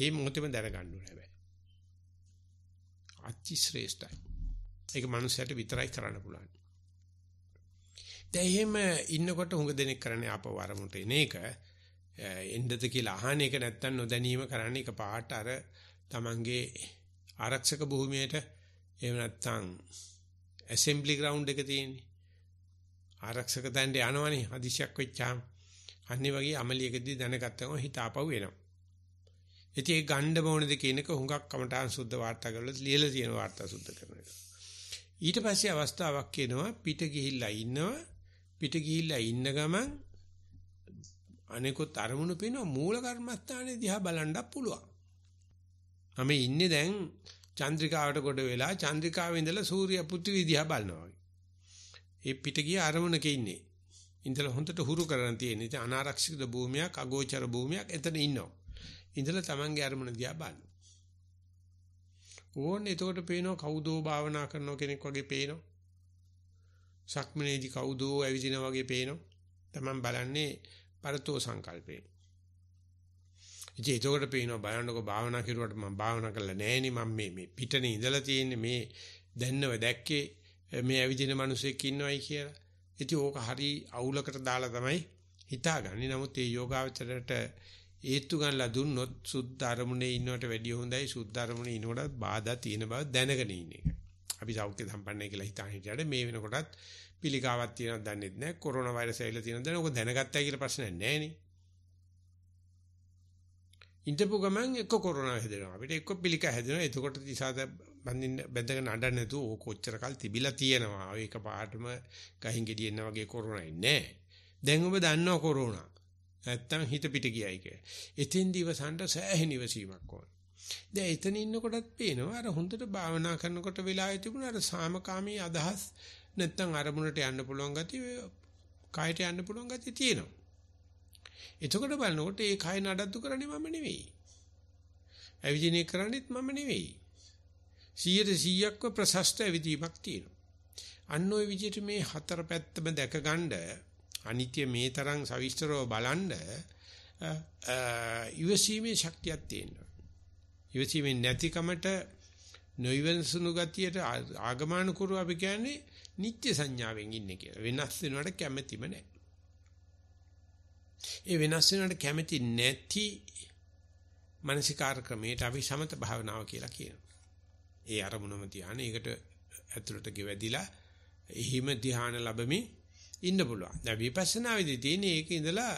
Speaker 1: ඒ මොහොතේම දැනගන්න ඕනේ හැබැයි. අති ශ්‍රේෂ්ඨයි. ඒක මනුස්සයට විතරයි කරන්න පුළුවන්. දැන් එහෙම ඉන්නකොට හුඟ දෙනෙක් කරන්නේ ආපව වරමුට එන එක එන්නද කියලා අහන එක නැත්තම් නොදැනීම කරන්නේ එක පාට අර තමන්ගේ ආරක්ෂක භූමියට එහෙම නැත්තම් ඇසෙම්බලි ග්‍රවුන්ඩ් එක තියෙන්නේ ආරක්ෂක තැනට යනවනේ හදිසියක් වෙච්චාම අන්නේ වගේ අමලියකදී දැනගත්තම හිතාපව් වෙනවා ඉතින් ඒ ගණ්ඩ මොනද කියන එක හුඟක් කමඨාන් සුද්ධ වාර්තා කරලා ලියලා තියෙන වාර්තා සුද්ධ කරන එක. ඊට පස්සේ අවස්ථාවක් එනවා පිට ගිහිල්ලා ඉන්නවා පිට ගිහිල්ලා ඉන්න ගමන් අනිකුත් අරමුණු පේන මූල කර්මස්ථානයේ දිහා බලන්නත් පුළුවන්. මම ඉන්නේ දැන් චන්ද්‍රිකාවට කොට වෙලා චන්ද්‍රිකාවේ ඉඳලා සූර්ය පෘථිවි දිහා බලනවා. ඒ පිට ගිය අරමුණක ඉන්නේ. ඉඳලා හොඳට හුරු කරගෙන තියෙන. ඉතින් අනාරක්ෂිත භූමියක්, අගෝචර භූමියක් එතන ඉන්නවා. ඉඳලා Tamange අරමුණ දිහා බලනවා. ඕන්න එතකොට පේනවා කවුදෝ භාවනා කරන කෙනෙක් වගේ පේනවා. සක්මනේදී කවුදෝ ඇවිදිනා වගේ පේනවා. Taman බලන්නේ පරතෝ සංකල්පේ. ඉතින් ඒකට පේනවා බලන්නකො භාවනා කරුවට මම භාවනා කරලා නැහෙනි මම මේ මේ පිටනේ ඉඳලා තියෙන්නේ මේ දැන්නව දැක්කේ මේ ඇවිදින මිනිසෙක් ඉන්නවයි කියලා. ඉතින් ඕක හරි අවුලකට දාලා තමයි හිතාගන්නේ. නමුත් මේ යෝගාවචරයට ඒත්තු ගන්නලා දුන්නොත් සුද්ධ අරමුණේ ඉන්නවට වැඩිය හොඳයි සුද්ධ අරමුණේ ඉන්නකොටත් බාධා තියෙන බව දැනගෙන ඉන්න එක. අපි සෞඛ්‍ය සම්පන්නයි කියලා හිතාන හිටියට මේ වෙනකොටත් පිළිකාවක් තියෙනවද දන්නේ නැහැ. කොරෝනා වෛරස් ඇවිල්ලා තියෙනවද නැහැ. ඔක දැනගත්තයි කියලා ප්‍රශ්නයක් නැහැ නේ. ඉඳපු ගමන් එක්ක කොරෝනා හැදෙනවා. අපිට එක්ක පිළිකා හැදෙනවා. එතකොට තිසාද බඳින්න බැඳගෙන අඬන්නේ නැතුව ඕක කොච්චර කල් තිබිලා තියෙනවා. ඒක පාටම ගහින් ගෙඩියෙන්න වගේ කොරෝනා ඉන්නේ දැන් ඔබ දන්නවා කොරෝනා. නැත්තම් හිත පිට ගියයි කියලා. එතෙන් දිවසන්ට සෑහෙන ඉවසීමක් ඕන. දැන් එතන ඉන්නකොටත් පේනවා අර හොඳට භාවනා කරනකොට වෙලාවෙ තිබුණ අර සාමකාමී අදහස් නැත්තම් අරමුණට යන්න පුළුවන් ගතිය කායට යන්න පුළුවන් ගතිය තියෙනවා. එතකොට බලනකොට ඒ කාය නඩත්තු කරන්නේ මම නෙවෙයි. ඇවිදිනේ කරන්නේත් මම නෙවෙයි. 100%ක්ව ප්‍රශස්ත ඇවිදීමක් තියෙනවා. අන්න ওই විදිහට මේ හතර පැත්තම දැකගන්න අනිත්‍ය මේ තරම් සවිස්තරව බලන්න ඉවසීමේ ශක්තියක් තියෙනවා. ඉවසීමේ නැතිකමට නොයවන්සුණු ගතියට ආගමනුකරු අපි කියන්නේ නිත්‍ය සංඥාවෙන් ඉන්නේ කියලා. වෙනස් වෙනවට කැමැතිම නැහැ. ඒ වෙනස් වෙනවට කැමැති නැති මානසිකාර ක්‍රමයට අපි සමත භාවනාව කියලා කියනවා. ඒ අරමුණම ධානය ඒකට ඇතුළට ගෙවැදිලා එහිම ධානය ලැබෙමින් ඉන්න පුළුවන්. දැන් විපස්සනා වෙදී තියෙන්නේ ඒක ඉඳලා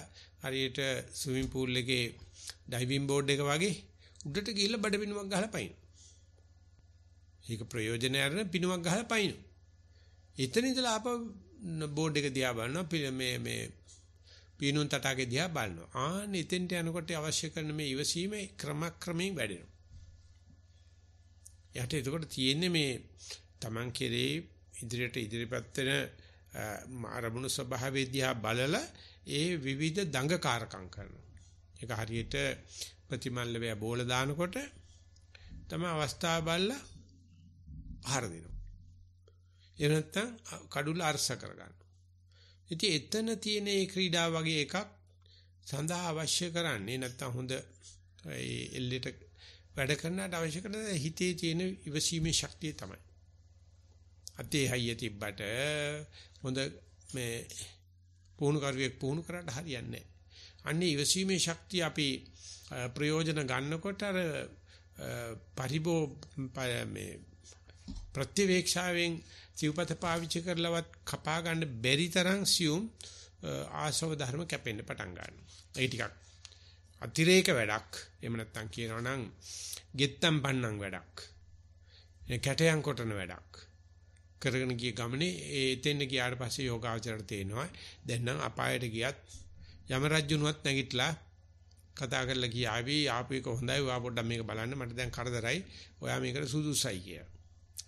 Speaker 1: හරියට ස්විමින් pool එකේ ඩයිවිං බෝඩ් එක වගේ උඩට ගිහිල්ලා බඩ පිණුමක් ගහලා පයින්. ඒක ප්‍රයෝජන අරගෙන පිණුමක් ගහලා පයින්. එතන ඉඳලා ආපහු බෝඩ් එක දිහා බලනවා මේ මේ පිණුන් තටාකේ දිහා බලනවා. ආන් එතෙන්ට යනකොට අවශ්‍ය කරන මේ ඉවසීමේ ක්‍රමක්‍රමයෙන් වැඩෙනවා. යට එතකොට තියෙන්නේ මේ Taman කෙරේ ඉදිරියට ඉදිරිපත් වෙන අරමුණු ස්වභාවය දිහා බලලා ඒ විවිධ දඟකාරකම් කරනවා. ඒක හරියට ප්‍රතිමල්ල වේ බෝල දානකොට තමයි අවස්ථාව බලලා ආහාර දෙනවා. එහෙම නැත්නම් කඩුල අරස කරගන්නවා. ඉතින් එතන තියෙන මේ ක්‍රීඩා වගේ එකක් සඳහා අවශ්‍ය කරන්නේ නැත්නම් හොඳ ඒ එල්ලෙට වැඩ කරන්නට අවශ්‍ය කරන හිතේ තියෙන ඉවසීමේ ශක්තිය තමයි. අතේ හයිය තිබ්බට හොඳ මේ පුහුණු කරුවෙක් පුහුණු කරාට හරියන්නේ නැහැ. අන්නේ ඉවසීමේ ශක්තිය අපේ ප්‍රයෝජන ගන්නකොට අර පරිබෝ මේ ප්‍රතිවේක්ෂාවෙන් ජීවිත පාවිච්චි කරලවත් කපා ගන්න බැරි තරම් සියුම් ආශව ධර්ම කැපෙන්න පටන් ගන්නවා. ඒ ටිකක් අතිරේක වැඩක්. එහෙම නැත්නම් කියනවා නම් ගෙත්තම් පන්නම් වැඩක්. කැටයන් කොටන වැඩක්. කරගෙන ගිය ගමනේ ඒ එතෙන් ගියාට පස්සේ යෝගාචරණ තේනවා. දැන් නම් අපායට ගියත් යම රජුණුවත් නැගිටලා කතා කරලා කියාවි ආපු එක හොඳයි ඔයා පොඩ්ඩක් මේක බලන්න මට දැන් කරදරයි ඔයා මේකට සුදුසුයි කිය.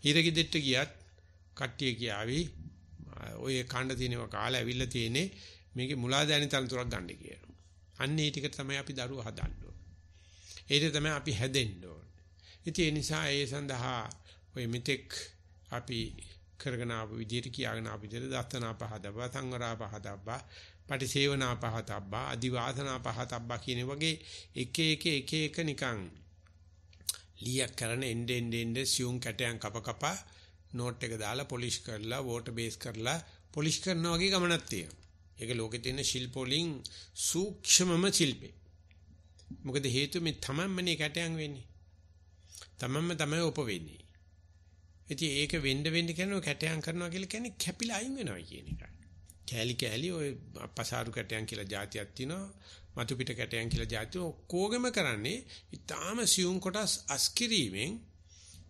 Speaker 1: ඊරගෙදෙට්ට ගියත් කට්ටිය කියාවි ඔය කාණ්ඩ තියෙනව කාලේ ඇවිල්ලා තියෙන්නේ මේකේ මුලාදෑනි තනතුරක් ගන්න කියලා. අන්න ඒ ටික තමයි අපි දරුවා හදන්න ඕනේ. ඒක තමයි අපි හැදෙන්න ඕනේ. ඉතින් ඒ නිසා ඒ සඳහා ඔය මෙතෙක් අපි කරගෙන ආපු විදියට කියාගෙන ආපු විදියට දත්තනා පහදබ්බා සංවරා පහදබ්බා පටිසේවනා පහතබ්බා අදිවාසනා පහතබ්බා කියන වගේ එක එක එක එක නිකන් ලියක් කරන එnde end end සියුම් කැටයන් කප කප නෝට් එක දාලා පොලිෂ් කරලා වෝටර් බේස් කරලා පොලිෂ් කරනවා වගේ ගමනක් තියෙනවා. ඒක ලෝකේ තියෙන ශිල්පෝලින් සූක්ෂමම ශිල්පේ. මොකද හේතුව මේ තමන්මනේ කැටයන් වෙන්නේ. තමන්ම තමයි උප වෙන්නේ. ඉතින් ඒක වෙන්න වෙන්න කියනවා කැටයන් කරනවා කියලා කියන්නේ කැපිලා අයින් වෙනවා කියන එක. කෑලි කෑලි ඔය පසාරු කැටයන් කියලා જાතියක් තියෙනවා. මතු පිට කැටයන් කියලා જાතිය ඔක්කොගෙම කරන්නේ ඊටාම සියුම් කොටස් අස්කිරීමෙන්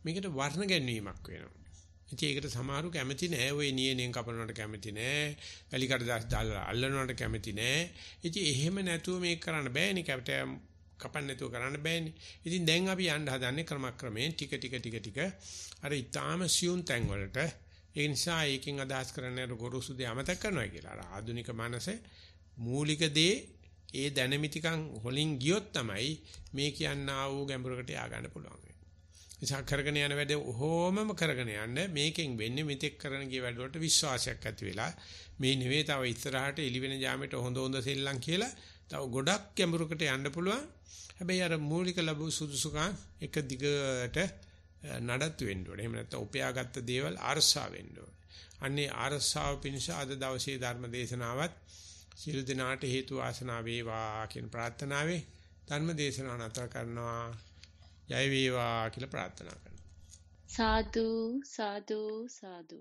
Speaker 1: මේකට වර්ණ ගැන්වීමක් වෙනවා. ඉතින් ඒකට සමහරු කැමති නෑ ඔය නියනෙන් කපනවට කැමති නෑ වැලි කඩදාස් දාලා අල්ලනවට කැමති නෑ ඉතින් එහෙම නැතුව මේක කරන්න බෑනේ කැපිටම් කපන්න නැතුව කරන්න බෑනේ. ඉතින් දැන් අපි යන්න හදන්නේ ක්‍රමක්‍රමයෙන් ටික ටික ටික ටික අර ඊටාම සියුම් තැන් වලට ඒ නිසා ඒකෙන් අදහස් කරන්නේ ගොරෝසු දේ අමතක කරනවා කියලා. අර ආධුනික මනසේ මූලික දේ ඒ දැනමිතිකන් හොලින් ගියොත් තමයි මේ කියන්නා වූ ගැඹුරකට යා ගන්න පුළුවන්. නිසා කරගෙන යන වැඩ ඔහොමම කරගෙන යන්න මේකෙන් වෙන්නේ මෙතෙක් කරන ගිය වැඩවලට විශ්වාසයක් ඇති වෙලා මේ නෙවෙයි තව ඉස්සරහට එළි වෙන ජාමයට හොඳ හොඳ සෙල්ලම් කියලා තව ගොඩක් ගැඹුරකට යන්න පුළුවන්. හැබැයි අර මූලික ලැබු සුදුසුකම් එක දිගට නඩත්තු වෙන්න ඕනේ. එහෙම නැත්නම් උපයාගත්ත දේවල් අරසා වෙන්න ඕනේ. අන්නේ අරසාව පිණිස අද දවසේ ධර්ම දේශනාවත් සියලු දෙනාට හේතු ආසනා වේවා කියන ප්‍රාර්ථනාවේ ධර්ම දේශනාව නතර කරනවා. ජය වේවා කියලා ප්‍රාර්ථනා කරනවා. සාදු සාදු සාදු